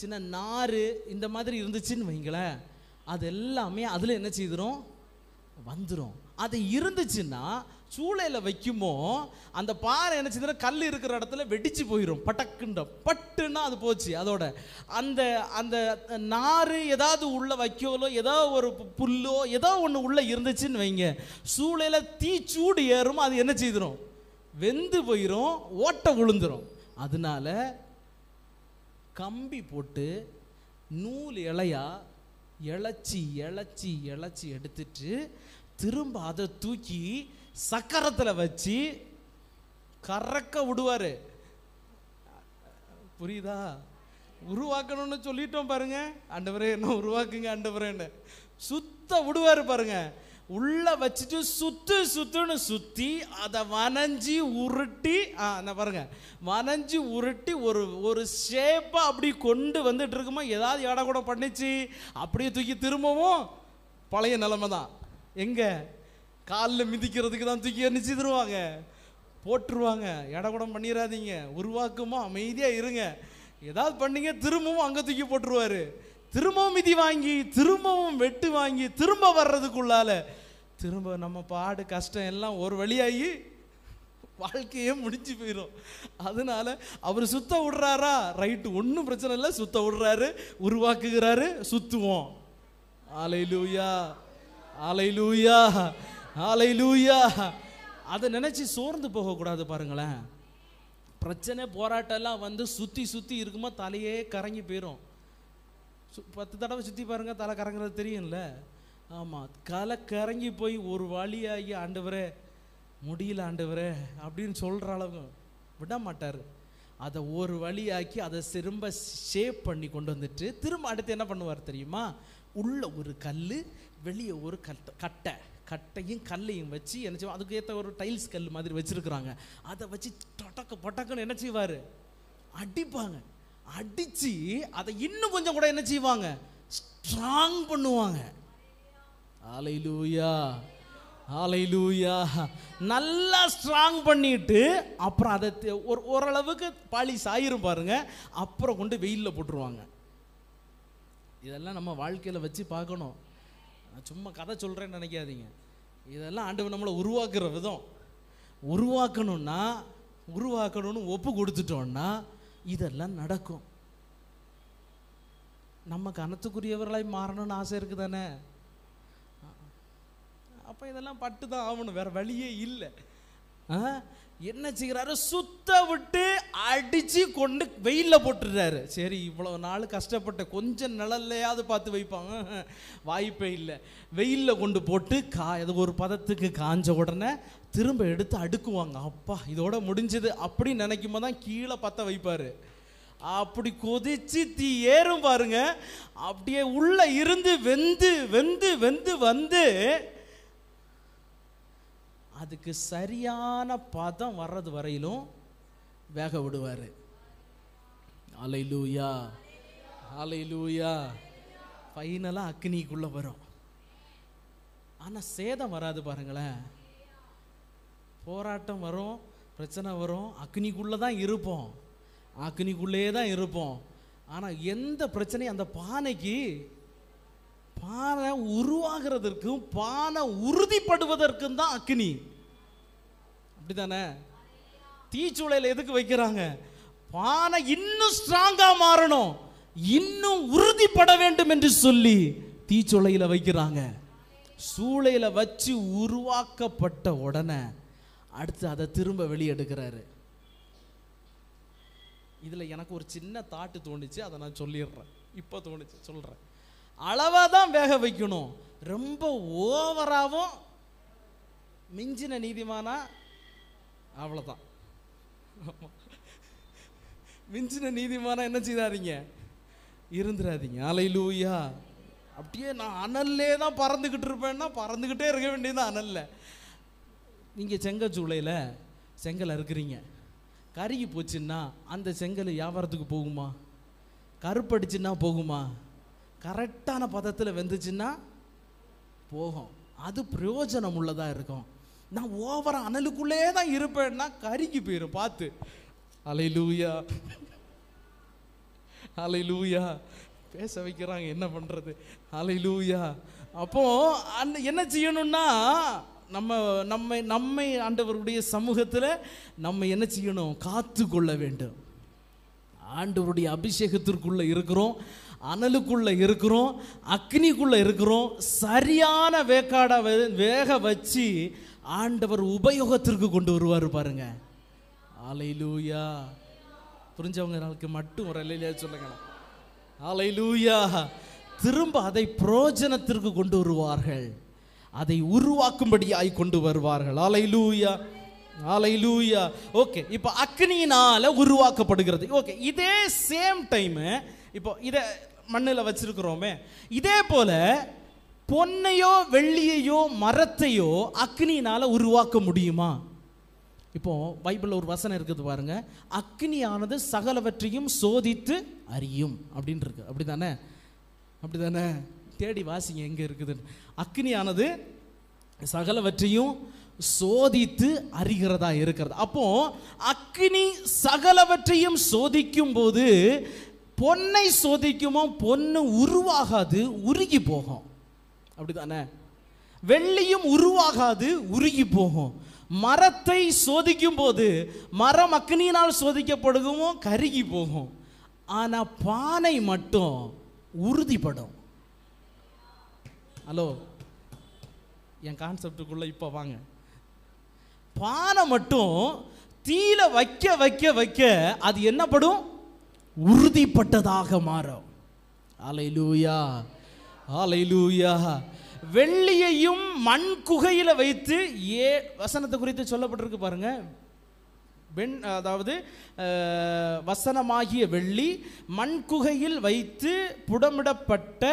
சின்ன நார் இந்த மாதிரி இருந்துச்சுன்னு வைங்களேன் அது எல்லாமே அதில் என்ன செய்திரும் வந்துடும் அது இருந்துச்சுன்னா சூளையில் வைக்குமோ அந்த பாறை என்ன செய்தோம் கல் இருக்கிற இடத்துல வெடிச்சு போயிடும் பட்டக்குண்ட பட்டுன்னா அது போச்சு அதோட அந்த அந்த நார் ஏதாவது உள்ளே வைக்கோலோ ஏதோ ஒரு புல்லோ ஏதோ ஒன்று உள்ளே இருந்துச்சுன்னு வைங்க சூளையில் தீ சூடு ஏறும் அது என்ன செய்திடும் வெந்து போயிடும் ஓட்டை விழுந்துடும் அதனால கம்பி போட்டு நூல் இலையா இழைச்சி இழைச்சி இழைச்சி எடுத்துட்டு திரும்ப அதை தூக்கி சக்கரத்தில் வச்சு கறக்க விடுவார் புரியுதா உருவாக்கணும்னு சொல்லிட்டோம் பாருங்க ஆண்டவரே என்ன உருவாக்குங்க ஆண்டவரேன்னு சுத்த விடுவார் பாருங்கள் உள்ளே வச்சுட்டு சுத்து சுத்துன்னு சுற்றி அதை வனஞ்சி உருட்டி ஆ நான் பாருங்கள் வனஞ்சி உருட்டி ஒரு ஒரு ஷேப்பாக அப்படி கொண்டு வந்துட்டு இருக்குமா ஏதாவது இடம் கூட பண்ணிச்சு அப்படியே தூக்கி திரும்பவும் பழைய நிலைமை தான் எங்கே காலில் மிதிக்கிறதுக்கு தான் தூக்கி எரிச்சு தருவாங்க போட்டுருவாங்க கூட பண்ணிடாதீங்க உருவாக்குமோ அமைதியாக இருங்க ஏதாவது பண்ணிங்க திரும்பவும் அங்கே தூக்கி போட்டுருவாரு திரும்பவும் மிதி வாங்கி திரும்பவும் வெட்டு வாங்கி திரும்ப வர்றதுக்குள்ளால திரும்ப நம்ம பாடு கஷ்டம் எல்லாம் ஒரு வழியாகி வாழ்க்கையே முடிஞ்சு போயிடும் அதனால அவர் சுத்த விடுறாரா ரைட்டு ஒன்றும் பிரச்சனை இல்லை சுத்த விடுறாரு உருவாக்குகிறாரு சுத்துவோம் ஆலை லூயா ஆலை லூயா ஆலை லூயா அதை நினச்சி சோர்ந்து போகக்கூடாது பாருங்களேன் பிரச்சனை போராட்டம் எல்லாம் வந்து சுற்றி சுற்றி இருக்குமா தலையே கரங்கி போயிடும் சு பத்து தடவை சுற்றி பாருங்கள் தலை கறங்குறது தெரியும்ல ஆமாம் கலை கறங்கி போய் ஒரு வழியாகி ஆண்டவரே முடியல ஆண்டவரே அப்படின்னு சொல்கிற அளவு விட மாட்டார் அதை ஒரு வழியாக்கி அதை திரும்ப ஷேப் பண்ணி கொண்டு வந்துட்டு திரும்ப அடுத்து என்ன பண்ணுவார் தெரியுமா உள்ள ஒரு கல் வெளியே ஒரு கட்டை கட்டை கட்டையும் கல்லையும் வச்சு என்ன செய்வோம் அதுக்கு ஏற்ற ஒரு டைல்ஸ் கல் மாதிரி வச்சுருக்குறாங்க அதை வச்சு டொட்டக்க பொட்டக்குன்னு என்ன செய்வார் அடிப்பாங்க அடித்து அதை இன்னும் கொஞ்சம் கூட என்ன செய்வாங்க ஸ்ட்ராங் பண்ணுவாங்க ஆலை லூயா ஆலை லூயா நல்லா ஸ்ட்ராங் பண்ணிட்டு அப்புறம் அதை ஒரு ஓரளவுக்கு பாலி சாயிரும் பாருங்க அப்புறம் கொண்டு வெயிலில் போட்டுருவாங்க இதெல்லாம் நம்ம வாழ்க்கையில் வச்சு பார்க்கணும் நான் சும்மா கதை சொல்கிறேன்னு நினைக்காதீங்க இதெல்லாம் ஆண்டு நம்மளை உருவாக்குற விதம் உருவாக்கணும்னா உருவாக்கணும்னு ஒப்பு கொடுத்துட்டோன்னா இதெல்லாம் நடக்கும் நம்ம கனத்துக்குரியவர்களாய் மாறணும்னு ஆசை இருக்குதானே தானே அப்போ இதெல்லாம் பட்டு தான் ஆகணும் வேறு வழியே இல்லை என்ன செய்கிறாரு சுத்த விட்டு அடித்து கொண்டு வெயிலில் போட்டுடுறாரு சரி இவ்வளோ நாள் கஷ்டப்பட்ட கொஞ்சம் நிழல்லையாவது பார்த்து வைப்பாங்க (laughs) வாய்ப்பே இல்லை வெயிலில் கொண்டு போட்டு கா அது ஒரு பதத்துக்கு காஞ்ச உடனே திரும்ப எடுத்து அடுக்குவாங்க அப்பா இதோட முடிஞ்சது அப்படின்னு நினைக்கும் போது தான் கீழே பத்த வைப்பார் அப்படி கொதிச்சு தீ ஏறும் பாருங்க அப்படியே உள்ளே இருந்து வெந்து வெந்து வெந்து வந்து அதுக்கு சரியான பதம் வர்றது வரையிலும் வேக விடுவார் அலை லூயா அலை லூயா ஃபைனலாக அக்னிக்குள்ளே வரும் ஆனால் சேதம் வராது பாருங்களேன் போராட்டம் வரும் பிரச்சனை வரும் அக்னிக்குள்ளே தான் இருப்போம் அக்னிக்குள்ளே தான் இருப்போம் ஆனால் எந்த பிரச்சனையும் அந்த பானைக்கு பானை உருவாகிறதற்கும் பானை உறுதிப்படுவதற்கும் தான் அக்னி அப்படி தானே தீச்சூளையில் எதுக்கு வைக்கிறாங்க பானை இன்னும் ஸ்ட்ராங்காக மாறணும் இன்னும் உறுதிப்பட வேண்டும் என்று சொல்லி தீச்சூளையில் வைக்கிறாங்க சூளையில் வச்சு உருவாக்கப்பட்ட உடனே அடுத்து அதை திரும்ப வெளியெடுக்கிறாரு இதில் எனக்கு ஒரு சின்ன தாட்டு தோணுச்சு அதை நான் சொல்லிடுறேன் இப்போ தோணுச்சு சொல்கிறேன் அளவாக தான் வேக வைக்கணும் ரொம்ப ஓவராகவும் மிஞ்சின நீதிமானா அவ்வளோதான் மிஞ்சின நீதிமான என்ன செய்தாதீங்க இருந்துடாதீங்க அலையிலூயா அப்படியே நான் அனல்லே தான் பறந்துக்கிட்டு இருப்பேன்னா பறந்துக்கிட்டே இருக்க வேண்டியது அனலில் நீங்கள் செங்கல் சூளையில் செங்கல் அறுக்குறீங்க கருகி போச்சுன்னா அந்த செங்கல் வியாபாரத்துக்கு போகுமா கருப்படிச்சுன்னா போகுமா கரெக்டான பதத்தில் வெந்துச்சுன்னா போகும் அது பிரயோஜனம் உள்ளதாக இருக்கும் நான் ஓவராக அனலுக்குள்ளே தான் இருப்பேன்னா கருகி போயிடும் பார்த்து அலை லூயா அலை லூயா பேச வைக்கிறாங்க என்ன பண்ணுறது அலை லூயா அப்போ அந்த என்ன செய்யணும்னா நம்ம நம்மை நம்மை ஆண்டவருடைய சமூகத்தில் நம்ம என்ன செய்யணும் காத்து கொள்ள வேண்டும் ஆண்டவருடைய அபிஷேகத்திற்குள்ளே இருக்கிறோம் அனலுக்குள்ளே இருக்கிறோம் அக்னிக்குள்ளே இருக்கிறோம் சரியான வேக்காடாக வேக வச்சு ஆண்டவர் உபயோகத்திற்கு கொண்டு வருவார் பாருங்க ஆலையிலூயா நாளுக்கு மட்டும் ஒரு அலையிலேயே சொல்லுங்களேன் ஆலையிலூயா திரும்ப அதை புரோஜனத்திற்கு கொண்டு வருவார்கள் அதை உருவாக்கும்படியாய் கொண்டு வருவார்கள் ஆலையிலூயா லூயா ஓகே இப்போ அக்னியினால் உருவாக்கப்படுகிறது ஓகே இதே சேம் டைமு இப்போ இதை மண்ணில் வச்சுருக்குறோமே இதே போல் பொன்னையோ வெள்ளியையோ மரத்தையோ அக்னியினால் உருவாக்க முடியுமா இப்போ பைபிளில் ஒரு வசனம் இருக்குது பாருங்க அக்னியானது சகலவற்றையும் சோதித்து அறியும் அப்படின்னு இருக்கு அப்படி தானே அப்படி தானே தேடி வாசிங்க எங்கே இருக்குதுன்னு அக்னியானது சகலவற்றையும் சோதித்து அறிகிறதா இருக்கிறது அப்போ அக்னி சகலவற்றையும் சோதிக்கும் போது பொன்னை சோதிக்குமோ பொண்ணு உருவாகாது உருகி போகும் அப்படிதானே வெள்ளியும் உருவாகாது உருகி போகும் மரத்தை சோதிக்கும் போது மரம் அக்னியினால் சோதிக்கப்படுமோ கருகி போகும் ஆனால் பானை மட்டும் உறுதிப்படும் ஹலோ என் கான்செப்டுக்குள்ள இப்போ வாங்க பானை மட்டும் தீல வைக்க வைக்க வைக்க அது என்னப்படும் உறுதிப்பட்டதாக மாறும் லூயா ஆலை லூயா வெள்ளியையும் மண் குகையில் வைத்து ஏ வசனத்தை குறித்து சொல்லப்பட்டிருக்கு பாருங்க வெண் அதாவது வசனமாகிய வெள்ளி மண் குகையில் வைத்து புடமிடப்பட்ட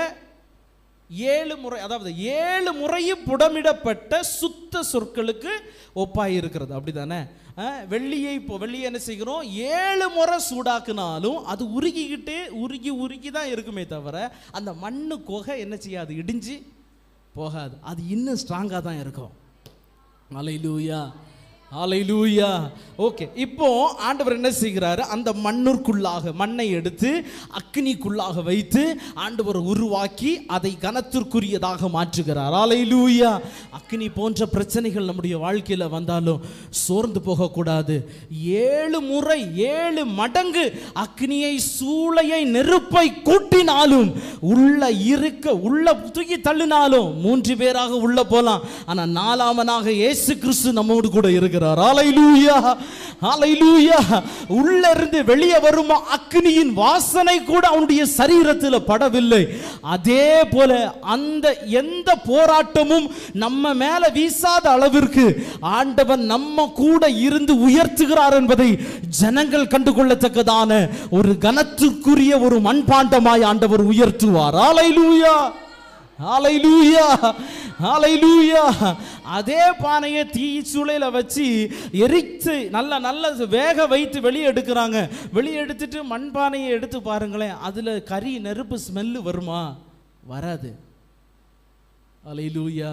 ஏழு முறை அதாவது ஏழு முறையும் புடமிடப்பட்ட சுத்த சொற்களுக்கு ஒப்பாயிருக்கிறது இருக்கிறது அப்படி தானே வெள்ளியை இப்போ வெள்ளியை என்ன செய்கிறோம் ஏழு முறை சூடாக்குனாலும் அது உருகிக்கிட்டே உருகி உருகி தான் இருக்குமே தவிர அந்த மண்ணு குகை என்ன செய்யாது இடிஞ்சு போகாது அது இன்னும் ஸ்ட்ராங்காக தான் இருக்கும் மலை லூயா ஆலையிலூயா ஓகே இப்போ ஆண்டவர் என்ன செய்கிறாரு அந்த மண்ணிற்குள்ளாக மண்ணை எடுத்து அக்னிக்குள்ளாக வைத்து ஆண்டவர் உருவாக்கி அதை கனத்திற்குரியதாக மாற்றுகிறார் ஆலையிலூயா அக்னி போன்ற பிரச்சனைகள் நம்முடைய வாழ்க்கையில் வந்தாலும் சோர்ந்து போகக்கூடாது ஏழு முறை ஏழு மடங்கு அக்னியை சூளையை நெருப்பை கூட்டினாலும் உள்ள இருக்க உள்ள தூக்கி தள்ளினாலும் மூன்று பேராக உள்ள போகலாம் ஆனால் நாலாமனாக இயேசு கிறிஸ்து நம்மோடு கூட இருக்கிறார் செய்கிறார் ஆலையிலூயா ஆலையிலூயா உள்ள இருந்து வெளியே வரும் அக்னியின் வாசனை கூட அவனுடைய சரீரத்தில் படவில்லை அதே போல அந்த எந்த போராட்டமும் நம்ம மேல வீசாத அளவிற்கு ஆண்டவன் நம்ம கூட இருந்து உயர்த்துகிறார் என்பதை ஜனங்கள் கண்டுகொள்ளத்தக்கதான ஒரு கனத்துக்குரிய ஒரு மண்பாண்டமாய் ஆண்டவர் உயர்த்துவார் ஆலைலூயா அதே பானையை தீ சூளையில் வச்சு எரித்து நல்ல நல்ல வேக வைத்து வெளியே எடுக்கிறாங்க வெளியே எடுத்துட்டு மண்பானையை எடுத்து பாருங்களேன் அதில் கறி நெருப்பு ஸ்மெல்லு வருமா வராது அலையிலூயா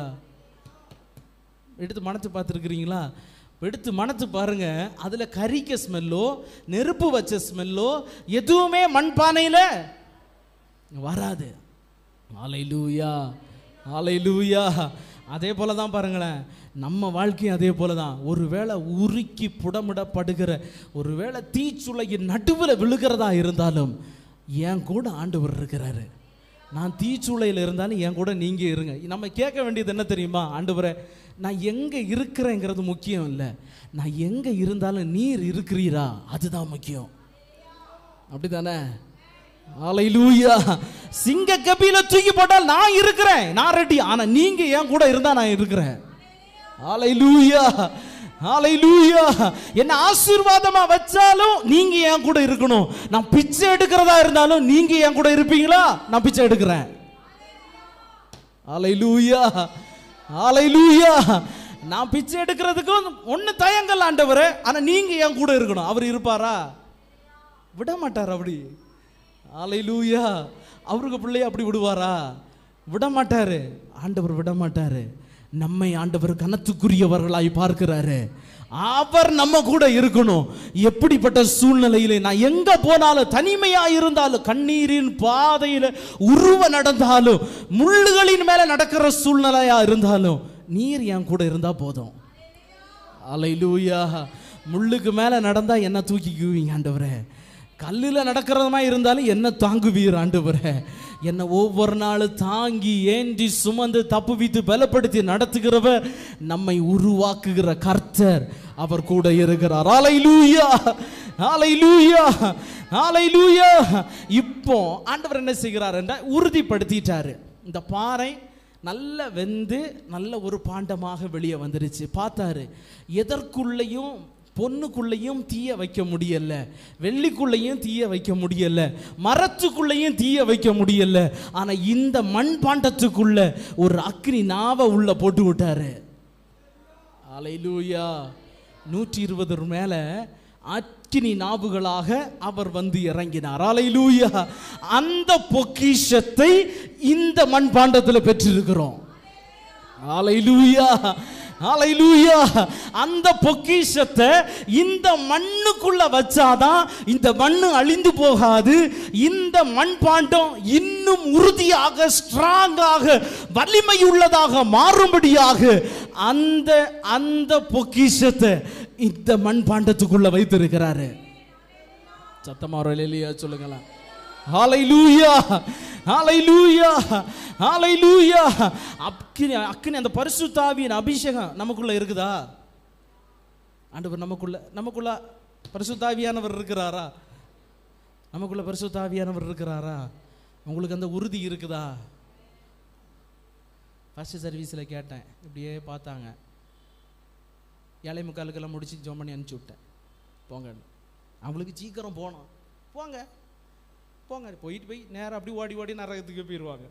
எடுத்து மனத்து பார்த்துருக்குறீங்களா எடுத்து மனத்து பாருங்க அதில் கறிக்க ஸ்மெல்லோ நெருப்பு வச்ச ஸ்மெல்லோ எதுவுமே மண்பானையில் வராது ஆலை லூயா லூயா அதே போல் தான் பாருங்களேன் நம்ம வாழ்க்கையும் அதே போல் தான் ஒரு வேளை உருக்கி புடமிடப்படுகிற ஒரு வேளை தீச்சுளையின் நடுவில் விழுகிறதா இருந்தாலும் என் கூட ஆண்டவர் இருக்கிறாரு நான் தீச்சுலையில் இருந்தாலும் என் கூட நீங்கள் இருங்க நம்ம கேட்க வேண்டியது என்ன தெரியுமா ஆண்டவரை நான் எங்கே இருக்கிறேங்கிறது முக்கியம் இல்லை நான் எங்கே இருந்தாலும் நீர் இருக்கிறீரா அதுதான் முக்கியம் அப்படி தானே ஆலையிலூயா சிங்க கபியில தூக்கி போட்டால் நான் இருக்கிறேன் நான் ரெட்டி ஆனா நீங்க ஏன் கூட இருந்தா நான் இருக்கிறேன் ஆலையிலூயா ஆலையிலூயா என்ன ஆசீர்வாதமா வச்சாலும் நீங்க ஏன் கூட இருக்கணும் நான் பிச்சை எடுக்கிறதா இருந்தாலும் நீங்க ஏன் கூட இருப்பீங்களா நான் பிச்சை எடுக்கிறேன் ஆலையிலூயா ஆலையிலூயா நான் பிச்சை எடுக்கிறதுக்கும் ஒன்று தயங்கல் ஆண்டவர் ஆனால் நீங்கள் என் கூட இருக்கணும் அவர் இருப்பாரா விட மாட்டார் அப்படி ஆலை லூயா அவருக்கு பிள்ளைய அப்படி விடுவாரா விடமாட்டாரு ஆண்டவர் விடமாட்டாரு நம்மை ஆண்டவர் கனத்துக்குரியவர்களாய் பார்க்கிறாரு அவர் நம்ம கூட இருக்கணும் எப்படிப்பட்ட சூழ்நிலையில நான் எங்க போனாலும் தனிமையா இருந்தாலும் கண்ணீரின் பாதையில உருவ நடந்தாலும் முள்ளுகளின் மேல நடக்கிற சூழ்நிலையா இருந்தாலும் நீர் என் கூட இருந்தா போதும் அலை லூயா முள்ளுக்கு மேல நடந்தா என்ன தூக்கிக்குவீங்க ஆண்டவரே கல்லில் நடக்கிறதுமா இருந்தாலும் என்ன தாங்குவீர் ஆண்டவர என்னை ஒவ்வொரு நாள் தாங்கி ஏந்தி சுமந்து தப்பு வீத்து பலப்படுத்தி நடத்துகிறவர் நம்மை உருவாக்குகிற கர்த்தர் அவர் கூட இருக்கிறார் ஆலை லூயா ஆலை லூயா ஆலை லூயா இப்போ ஆண்டவர் என்ன செய்கிறார் என்றால் உறுதிப்படுத்திட்டாரு இந்த பாறை நல்ல வெந்து நல்ல ஒரு பாண்டமாக வெளியே வந்துருச்சு பார்த்தாரு எதற்குள்ளேயும் பொண்ணுக்குள்ளேயும் தீய வைக்க முடியல வெள்ளிக்குள்ளேயும் தீய வைக்க முடியல மரத்துக்குள்ளேயும் தீய வைக்க முடியல ஆனால் இந்த மண்பாண்டத்துக்குள்ள ஒரு அக்னி நாவை உள்ள போட்டு விட்டாரு அலையிலூயா நூற்றி இருபது மேலே அக்னி நாவுகளாக அவர் வந்து இறங்கினார் அலையிலூயா அந்த பொக்கிஷத்தை இந்த மண்பாண்டத்தில் பெற்றிருக்கிறோம் அலையிலூயா ஆலையிலூயா அந்த பொக்கிஷத்தை இந்த மண்ணுக்குள்ள வச்சாதான் இந்த மண்ணு அழிந்து போகாது இந்த மண்பாண்டம் இன்னும் உறுதியாக ஸ்ட்ராங்காக வலிமை உள்ளதாக மாறும்படியாக அந்த அந்த பொக்கிஷத்தை இந்த மண்பாண்டத்துக்குள்ள வைத்திருக்கிறாரு சத்தமாக இல்லையா சொல்லுங்களேன் ஹாலைலூயா அக்னி அந்த பரிசுத்தாவியின் அபிஷேகம் நமக்குள்ள இருக்குதா ஆண்டவர் நமக்குள்ள நமக்குள்ள பரிசுத்தாவியானவர் இருக்கிறாரா நமக்குள்ள பரிசுத்தாவியானவர் இருக்கிறாரா உங்களுக்கு அந்த உறுதி இருக்குதா ஃபஸ்ட்டு சர்வீஸில் கேட்டேன் இப்படியே பார்த்தாங்க ஏழை முக்காலுக்கெல்லாம் முடிச்சு ஜோம் பண்ணி அனுப்பிச்சி விட்டேன் போங்க அவங்களுக்கு சீக்கிரம் போனோம் போங்க போங்க போயிட்டு போய் நேரம் அப்படி ஓடி ஓடி நரகத்துக்கு போயிடுவாங்க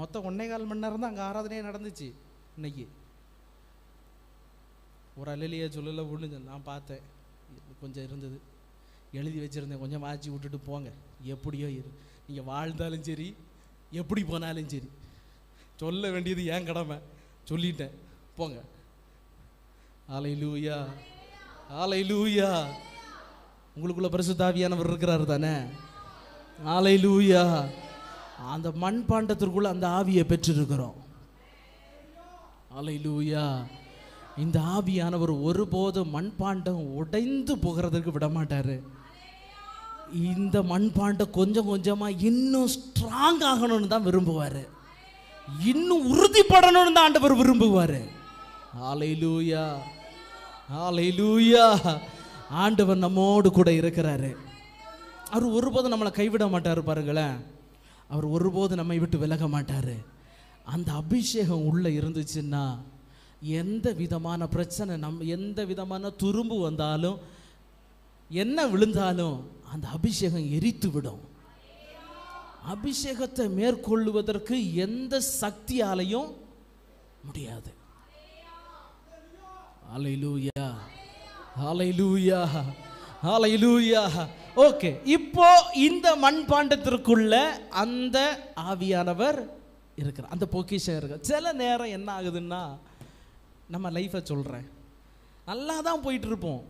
மொத்தம் ஒன்னே கால் மணி நேரம் தான் அங்கே ஆராதனையே நடந்துச்சு இன்னைக்கு ஒரு அலலியை சொல்லல ஒன்று நான் பார்த்தேன் கொஞ்சம் இருந்தது எழுதி வச்சுருந்தேன் கொஞ்சம் மாய்ச்சி விட்டுட்டு போங்க எப்படியோ இரு நீங்கள் வாழ்ந்தாலும் சரி எப்படி போனாலும் சரி சொல்ல வேண்டியது ஏன் கடமை சொல்லிட்டேன் போங்க ஆலை லூயா ஆலை லூயா உங்களுக்குள்ள பரிசுத்தாவியானவர் இருக்கிறார் தானே ஆலை லூயா அந்த மண்பாண்டத்திற்குள்ள அந்த ஆவியை பெற்றிருக்கிறோம் ஆலை லூயா இந்த ஆவியானவர் ஒருபோது மண்பாண்டம் உடைந்து போகிறதற்கு விடமாட்டார் இந்த மண்பாண்டம் கொஞ்சம் கொஞ்சமாக இன்னும் ஸ்ட்ராங் ஆகணும்னு தான் விரும்புவார் இன்னும் உறுதிப்படணும்னு தான் ஆண்டவர் விரும்புவார் ஆலை லூயா ஆலை லூயா ஆண்டவர் நம்மோடு கூட இருக்கிறாரு அவர் ஒருபோதும் நம்மளை கைவிட மாட்டார் பாருங்களேன் அவர் ஒருபோதும் நம்மை விட்டு விலக மாட்டார் அந்த அபிஷேகம் உள்ளே இருந்துச்சுன்னா எந்த விதமான பிரச்சனை நம் எந்த விதமான துரும்பு வந்தாலும் என்ன விழுந்தாலும் அந்த அபிஷேகம் எரித்து விடும் அபிஷேகத்தை மேற்கொள்ளுவதற்கு எந்த சக்தியாலையும் முடியாது அலையிலூயா ஓகே இப்போ இந்த மண்பாண்டத்திற்குள்ள அந்த ஆவியானவர் இருக்கிற அந்த பொக்கிஷம் இருக்கு சில நேரம் என்ன ஆகுதுன்னா நம்ம லைஃபை சொல்கிறேன் நல்லா தான் போயிட்டுருப்போம்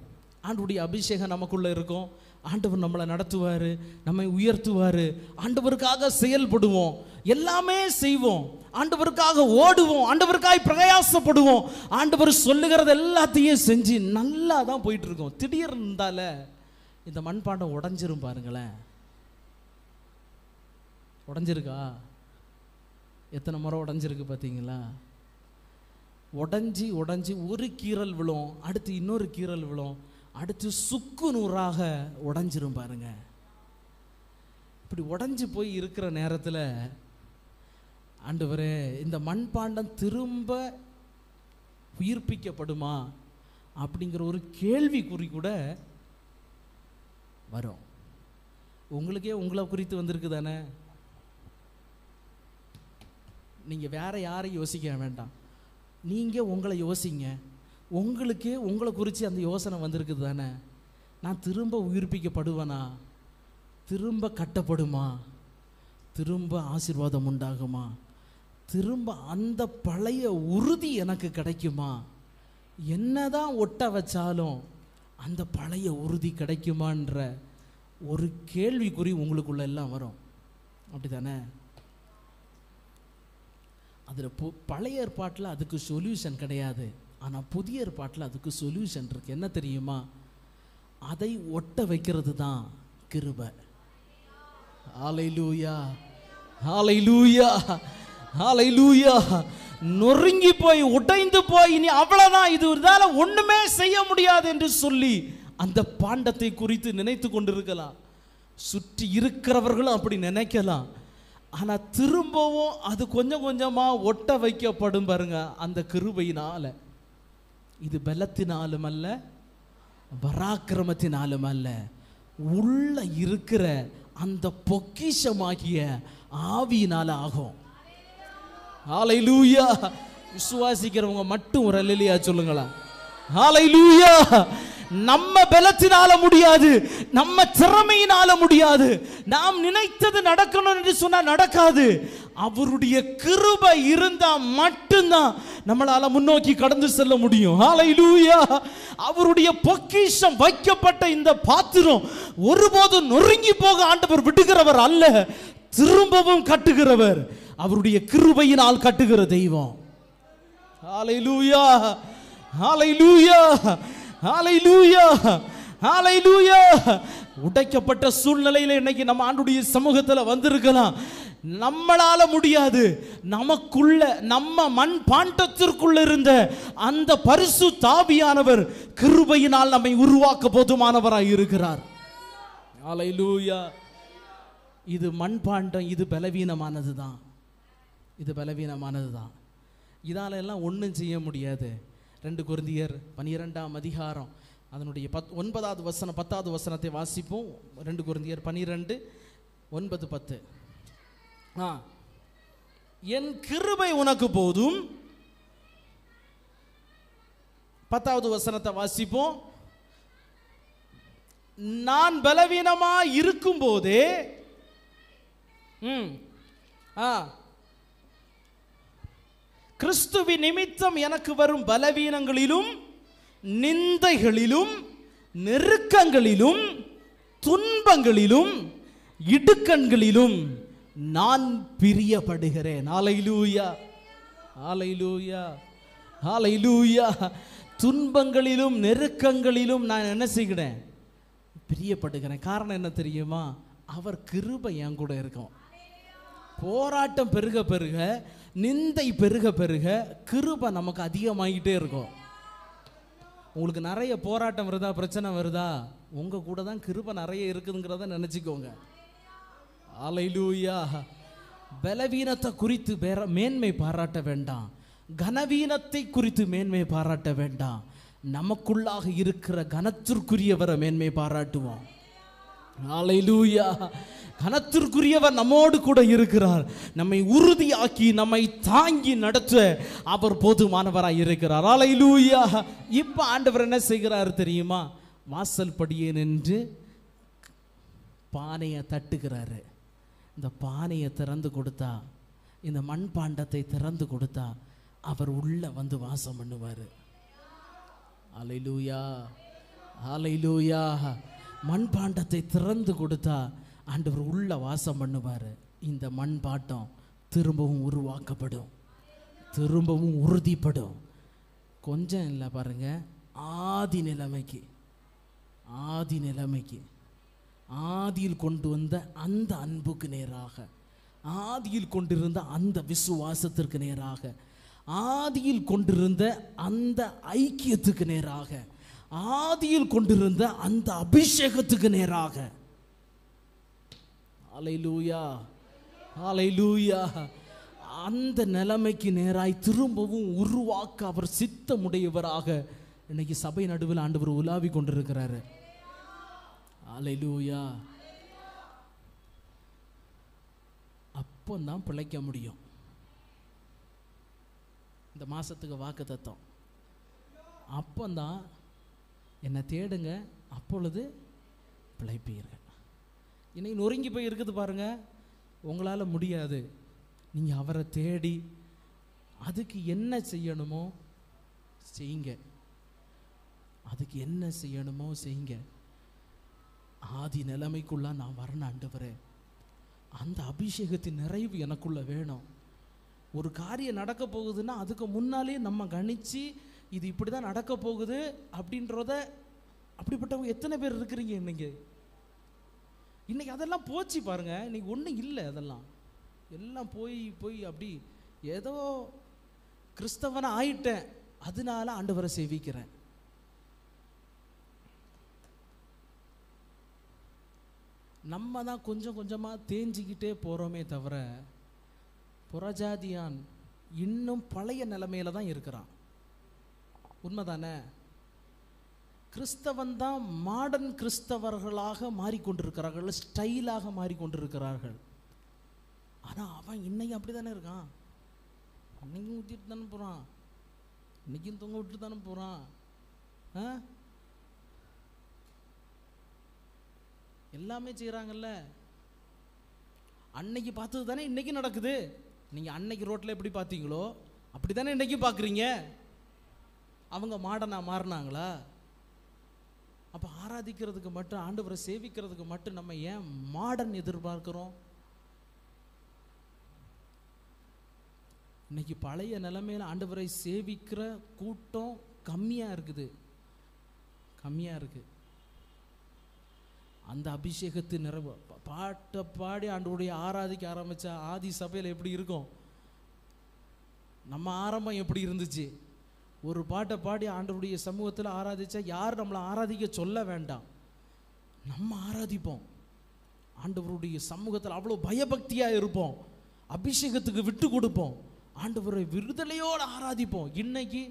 ஆண்டுடைய அபிஷேகம் நமக்குள்ளே இருக்கும் ஆண்டவர் நம்மளை நடத்துவார் நம்மை உயர்த்துவார் ஆண்டவருக்காக செயல்படுவோம் எல்லாமே செய்வோம் ஆண்டவருக்காக ஓடுவோம் ஆண்டவருக்காய் பிரயாசப்படுவோம் ஆண்டவர் சொல்லுகிறது எல்லாத்தையும் செஞ்சு நல்லா தான் போயிட்டு இருக்கோம் திடீர் இருந்தால இந்த மண்பாண்டம் உடஞ்சிரும் பாருங்களேன் உடஞ்சிருக்கா எத்தனை முறை உடஞ்சிருக்கு பார்த்தீங்களா உடஞ்சி உடஞ்சி ஒரு கீரல் விழும் அடுத்து இன்னொரு கீரல் விழும் அடுத்து சுக்கு நூறாக உடஞ்சிரும் பாருங்க இப்படி உடஞ்சி போய் இருக்கிற நேரத்தில் ஆண்டவரே இந்த மண்பாண்டம் திரும்ப உயிர்ப்பிக்கப்படுமா அப்படிங்கிற ஒரு கேள்விக்குறி கூட வரும் உங்களுக்கே உங்களை குறித்து வந்திருக்கு தானே நீங்கள் வேற யாரையும் யோசிக்க வேண்டாம் நீங்கள் உங்களை யோசிங்க உங்களுக்கே உங்களை குறித்து அந்த யோசனை வந்திருக்குது தானே நான் திரும்ப உயிர்ப்பிக்கப்படுவேனா திரும்ப கட்டப்படுமா திரும்ப ஆசிர்வாதம் உண்டாகுமா திரும்ப அந்த பழைய உறுதி எனக்கு கிடைக்குமா என்னதான் ஒட்ட வச்சாலும் அந்த பழைய உறுதி கிடைக்குமான்ற ஒரு கேள்விக்குறி உங்களுக்குள்ள எல்லாம் வரும் அப்படி தானே அதில் பு பழைய ஏற்பாட்டில் அதுக்கு சொல்யூஷன் கிடையாது ஆனால் புதிய ஏற்பாட்டில் அதுக்கு சொல்யூஷன் இருக்குது என்ன தெரியுமா அதை ஒட்ட வைக்கிறது தான் கிருப ஆலை லூயா ஆலை லூயா ஹாலைலூயா நொறுங்கி போய் உடைந்து போய் இனி அவ்வளவுதான் இது இதால ஒண்ணுமே செய்ய முடியாது என்று சொல்லி அந்த பாண்டத்தை குறித்து நினைத்து கொண்டிருக்கலாம் சுற்றி இருக்கிறவர்களும் அப்படி நினைக்கலாம் ஆனால் திரும்பவும் அது கொஞ்சம் கொஞ்சமாக ஒட்ட வைக்கப்படும் பாருங்க அந்த கிருபையினால இது பலத்தினாலும் அல்ல பராக்கிரமத்தினாலும் அல்ல உள்ள இருக்கிற அந்த பொக்கிஷமாகிய ஆவியினால் ஆகும் ஆலை லூயா விசுவாசிக்கிறவங்க மட்டும் ஒரு அல்லலியா சொல்லுங்களா ஆலை லூயா நம்ம பலத்தினால முடியாது நம்ம திறமையினால முடியாது நாம் நினைத்தது நடக்கணும் என்று சொன்னால் நடக்காது அவருடைய கிருபை இருந்தா மட்டும்தான் நம்மளால முன்னோக்கி கடந்து செல்ல முடியும் ஹalleluya அவருடைய பொக்கிஷம் வைக்கப்பட்ட இந்த பாத்திரம் ஒருபோதும் நொறுங்கி போக ஆண்டவர் விடுகிறவர் அல்ல திரும்பவும் கட்டுகிறவர் அவருடைய கிருபையினால் கட்டுகிற தெய்வம் லூயா லூயா லூயா லூயா உடைக்கப்பட்ட சூழ்நிலையில் இன்னைக்கு நம்ம ஆண்டுடைய சமூகத்தில் வந்திருக்கலாம் நம்மளால முடியாது நமக்குள்ள நம்ம மண் பாண்டத்திற்குள்ள இருந்த அந்த பரிசு தாவியானவர் கிருபையினால் நம்மை உருவாக்க போதுமானவராக இருக்கிறார் ஆலையிலூயா இது மண்பாண்டம் இது பலவீனமானது தான் இது பலவீனமானது தான் இதால் எல்லாம் ஒன்றும் செய்ய முடியாது ரெண்டு குருந்தியர் பனிரெண்டாம் அதிகாரம் அதனுடைய பத் ஒன்பதாவது வசனம் பத்தாவது வசனத்தை வாசிப்போம் ரெண்டு குருந்தியர் பனிரெண்டு ஒன்பது பத்து ஆ என் கிருபை உனக்கு போதும் பத்தாவது வசனத்தை வாசிப்போம் நான் பலவீனமாக இருக்கும் ம் ஆ கிறிஸ்துவி நிமித்தம் எனக்கு வரும் பலவீனங்களிலும் நிந்தைகளிலும் நெருக்கங்களிலும் துன்பங்களிலும் இடுக்கண்களிலும் நான் பிரியப்படுகிறேன் ஆலையிலூயா ஆலையிலூயா ஆலையிலூயா துன்பங்களிலும் நெருக்கங்களிலும் நான் என்ன செய்கிறேன் பிரியப்படுகிறேன் காரணம் என்ன தெரியுமா அவர் கிருபை என் கூட இருக்கும் போராட்டம் பெருக பெருக நிந்தை பெருக பெருக கிருபை நமக்கு அதிகமாகிட்டே இருக்கும் உங்களுக்கு நிறைய போராட்டம் வருதா பிரச்சனை வருதா உங்கள் கூட தான் கிருபை நிறைய இருக்குதுங்கிறத நினச்சிக்கோங்க ஆலையிலூயா பலவீனத்தை குறித்து பேர மேன்மை பாராட்ட வேண்டாம் கனவீனத்தை குறித்து மேன்மை பாராட்ட வேண்டாம் நமக்குள்ளாக இருக்கிற கனத்திற்குரியவரை மேன்மை பாராட்டுவோம் கனத்திற்குரியவர் நம்மோடு கூட இருக்கிறார் நம்மை உறுதியாக்கி நம்மை தாங்கி நடத்த அவர் போதுமானவராக இருக்கிறார் லூயா இப்போ ஆண்டவர் என்ன செய்கிறார் தெரியுமா வாசல் படியே நின்று பானையை தட்டுகிறாரு இந்த பானையை திறந்து கொடுத்தா இந்த மண்பாண்டத்தை திறந்து கொடுத்தா அவர் உள்ள வந்து வாசம் பண்ணுவார் அலையிலூயா லூயா மண்பாண்டத்தை திறந்து கொடுத்தா ஆண்டவர் உள்ள வாசம் பண்ணுவார் இந்த மண்பாட்டம் திரும்பவும் உருவாக்கப்படும் திரும்பவும் உறுதிப்படும் கொஞ்சம் இல்லை பாருங்க ஆதி நிலைமைக்கு ஆதி நிலைமைக்கு ஆதியில் கொண்டு வந்த அந்த அன்புக்கு நேராக ஆதியில் கொண்டிருந்த அந்த விசுவாசத்திற்கு நேராக ஆதியில் கொண்டிருந்த அந்த ஐக்கியத்துக்கு நேராக ஆதியில் கொண்டிருந்த அந்த அபிஷேகத்துக்கு நேராக அந்த நிலைமைக்கு நேராய் திரும்பவும் உருவாக்க அவர் சித்தமுடையவராக இன்னைக்கு சபை நடுவில் ஆண்டவர் உலாவி கொண்டிருக்கிறாரு அலைலூயா அப்போ தான் பிழைக்க முடியும் இந்த மாதத்துக்கு வாக்கு தத்தம் அப்போ தான் என்னை தேடுங்க அப்பொழுது பிழைப்பீர்கள் இன்னைக்கு நொறுங்கி போய் இருக்குது பாருங்கள் உங்களால் முடியாது நீங்கள் அவரை தேடி அதுக்கு என்ன செய்யணுமோ செய்யுங்க அதுக்கு என்ன செய்யணுமோ செய்யுங்க ஆதி நிலைமைக்குள்ளே நான் வரணும் ஆண்டவர் அந்த அபிஷேகத்தின் நிறைவு எனக்குள்ளே வேணும் ஒரு காரியம் நடக்க போகுதுன்னா அதுக்கு முன்னாலே நம்ம கணித்து இது இப்படி தான் நடக்க போகுது அப்படின்றத அப்படிப்பட்டவங்க எத்தனை பேர் இருக்கிறீங்க இன்னைக்கு இன்றைக்கி அதெல்லாம் போச்சு பாருங்கள் இன்றைக்கி ஒன்றும் இல்லை அதெல்லாம் எல்லாம் போய் போய் அப்படி ஏதோ கிறிஸ்தவன ஆயிட்டேன் அதனால ஆண்டவரை சேவிக்கிறேன் நம்ம தான் கொஞ்சம் கொஞ்சமாக தேஞ்சிக்கிட்டே போகிறோமே தவிர புறஜாதியான் இன்னும் பழைய நிலமையில தான் இருக்கிறான் உண்மைதானே கிறிஸ்தவன் தான் மாடர்ன் கிறிஸ்தவர்களாக மாறிக்கொண்டிருக்கிறார்கள் ஸ்டைலாக மாறிக்கொண்டிருக்கிறார்கள் ஆனால் அவன் இன்னைக்கு அப்படி தானே இருக்கான் அன்னைக்கும் ஊற்றிட்டு தானே போகிறான் இன்றைக்கும் தொங்க விட்டு தானே போகிறான் ஆ எல்லாமே செய்கிறாங்கல்ல அன்னைக்கு பார்த்தது தானே இன்றைக்கும் நடக்குது நீங்கள் அன்னைக்கு ரோட்டில் எப்படி பார்த்தீங்களோ அப்படி தானே இன்றைக்கும் பார்க்குறீங்க அவங்க மாடனா மாறினாங்களா அப்போ ஆராதிக்கிறதுக்கு மட்டும் ஆண்டவரை சேவிக்கிறதுக்கு மட்டும் நம்ம ஏன் மாடர்ன் எதிர்பார்க்கிறோம் இன்னைக்கு பழைய நிலைமையில் ஆண்டவரை சேவிக்கிற கூட்டம் கம்மியாக இருக்குது கம்மியாக இருக்குது அந்த அபிஷேகத்து நிறைவு பாட்டை பாடி ஆண்டவருடைய ஆராதிக்க ஆரம்பித்த ஆதி சபையில் எப்படி இருக்கும் நம்ம ஆரம்பம் எப்படி இருந்துச்சு ஒரு பாட்டை பாடி ஆண்டவருடைய சமூகத்தில் ஆராதித்தா யார் நம்மளை ஆராதிக்க சொல்ல வேண்டாம் நம்ம ஆராதிப்போம் ஆண்டவருடைய சமூகத்தில் அவ்வளோ பயபக்தியாக இருப்போம் அபிஷேகத்துக்கு விட்டு கொடுப்போம் ஆண்டவரை விடுதலையோடு ஆராதிப்போம் இன்னைக்கு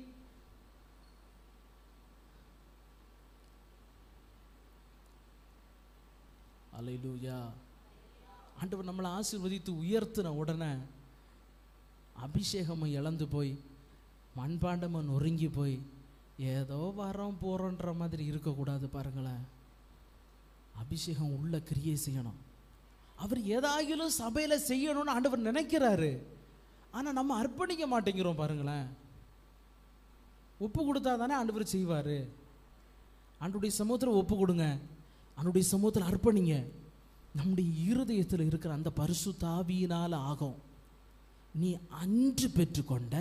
அலையிலூயா ஆண்டவர் நம்மளை ஆசீர்வதித்து உயர்த்தின உடனே அபிஷேகமும் இழந்து போய் மண்பாண்டமன் நொறுங்கி போய் ஏதோ வரோம் போகிறோன்ற மாதிரி இருக்கக்கூடாது பாருங்களேன் அபிஷேகம் உள்ள கிரியை செய்யணும் அவர் ஏதாயிலும் சபையில் செய்யணும்னு ஆண்டவர் நினைக்கிறாரு ஆனால் நம்ம அர்ப்பணிக்க மாட்டேங்கிறோம் பாருங்களேன் ஒப்பு கொடுத்தா தானே ஆண்டவர் செய்வார் ஆண்டுடைய சமூகத்தில் ஒப்பு கொடுங்க அன்றுடைய சமூகத்தில் அர்ப்பணிங்க நம்முடைய இருதயத்தில் இருக்கிற அந்த தாவியினால் ஆகும் நீ அன்று பெற்றுக்கொண்ட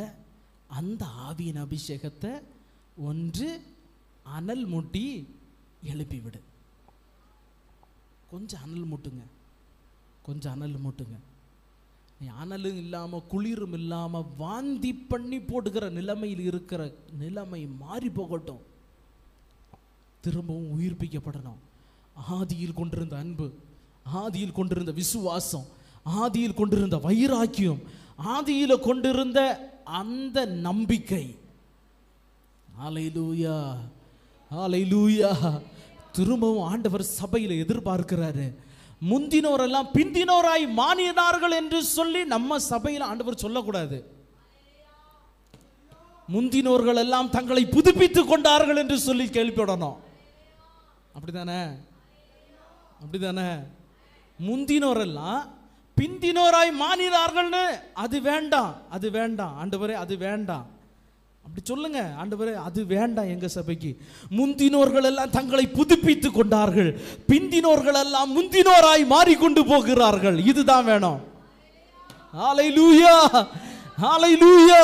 அந்த ஆவியின் அபிஷேகத்தை ஒன்று அனல் மூட்டி எழுப்பிவிடு கொஞ்சம் அனல் மூட்டுங்க கொஞ்சம் அனல் மூட்டுங்க நீ அனலும் இல்லாமல் குளிரும் இல்லாமல் வாந்தி பண்ணி போட்டுக்கிற நிலைமையில் இருக்கிற நிலைமை மாறி போகட்டும் திரும்பவும் உயிர்ப்பிக்கப்படணும் ஆதியில் கொண்டிருந்த அன்பு ஆதியில் கொண்டிருந்த விசுவாசம் ஆதியில் கொண்டிருந்த வைராக்கியம் ஆதியில் கொண்டிருந்த அந்த நம்பிக்கை திரும்பவும் ஆண்டவர் சபையில் எதிர்பார்க்கிறாரு முந்தினோரெல்லாம் பிந்தினோராய் மானியனார்கள் என்று சொல்லி நம்ம சபையில் ஆண்டவர் சொல்லக்கூடாது முந்தினோர்கள் எல்லாம் தங்களை புதுப்பித்துக் கொண்டார்கள் என்று சொல்லி கேள்விப்படணும் அப்படிதானே அப்படிதானே முந்தினோரெல்லாம் பிந்தினோராய் மாறினார்கள்னு அது வேண்டாம் அது வேண்டாம் ஆண்டவரே அது வேண்டாம் அப்படி சொல்லுங்க ஆண்டவரே அது வேண்டாம் எங்க சபைக்கு முந்தினோர்கள் எல்லாம் தங்களை புதுப்பித்து கொண்டார்கள் பிந்தினோர்கள் எல்லாம் முந்தினோராய் மாறிக்கொண்டு போகிறார்கள் இதுதான் வேணும் ஆலை லூயா ஆலை லூயா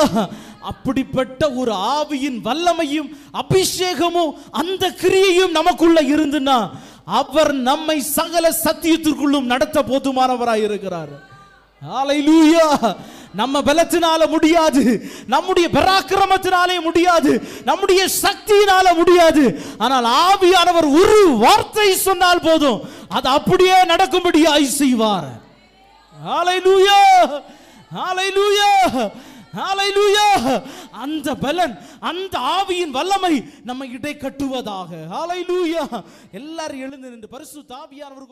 அப்படிப்பட்ட ஒரு ஆவியின் வல்லமையும் அபிஷேகமும் அந்த கிரியையும் நமக்குள்ள இருந்துன்னா அவர் நம்மை சகல சத்தியத்திற்குள்ளும் நடத்த போதுமானவராய் இருக்கிறார் நம்ம பலத்தினால முடியாது நம்முடைய பராக்கிரமத்தினாலே முடியாது நம்முடைய சக்தியினால முடியாது ஆனால் ஆவியானவர் ஒரு வார்த்தை சொன்னால் போதும் அது அப்படியே நடக்கும்படியாய் செய்வார் ஆலை லூயா அந்த பலன் அந்த ஆவியின் வல்லமை நம்மை இடை கட்டுவதாக எல்லாரும் எழுந்து நின்று பரிசு தாவியார்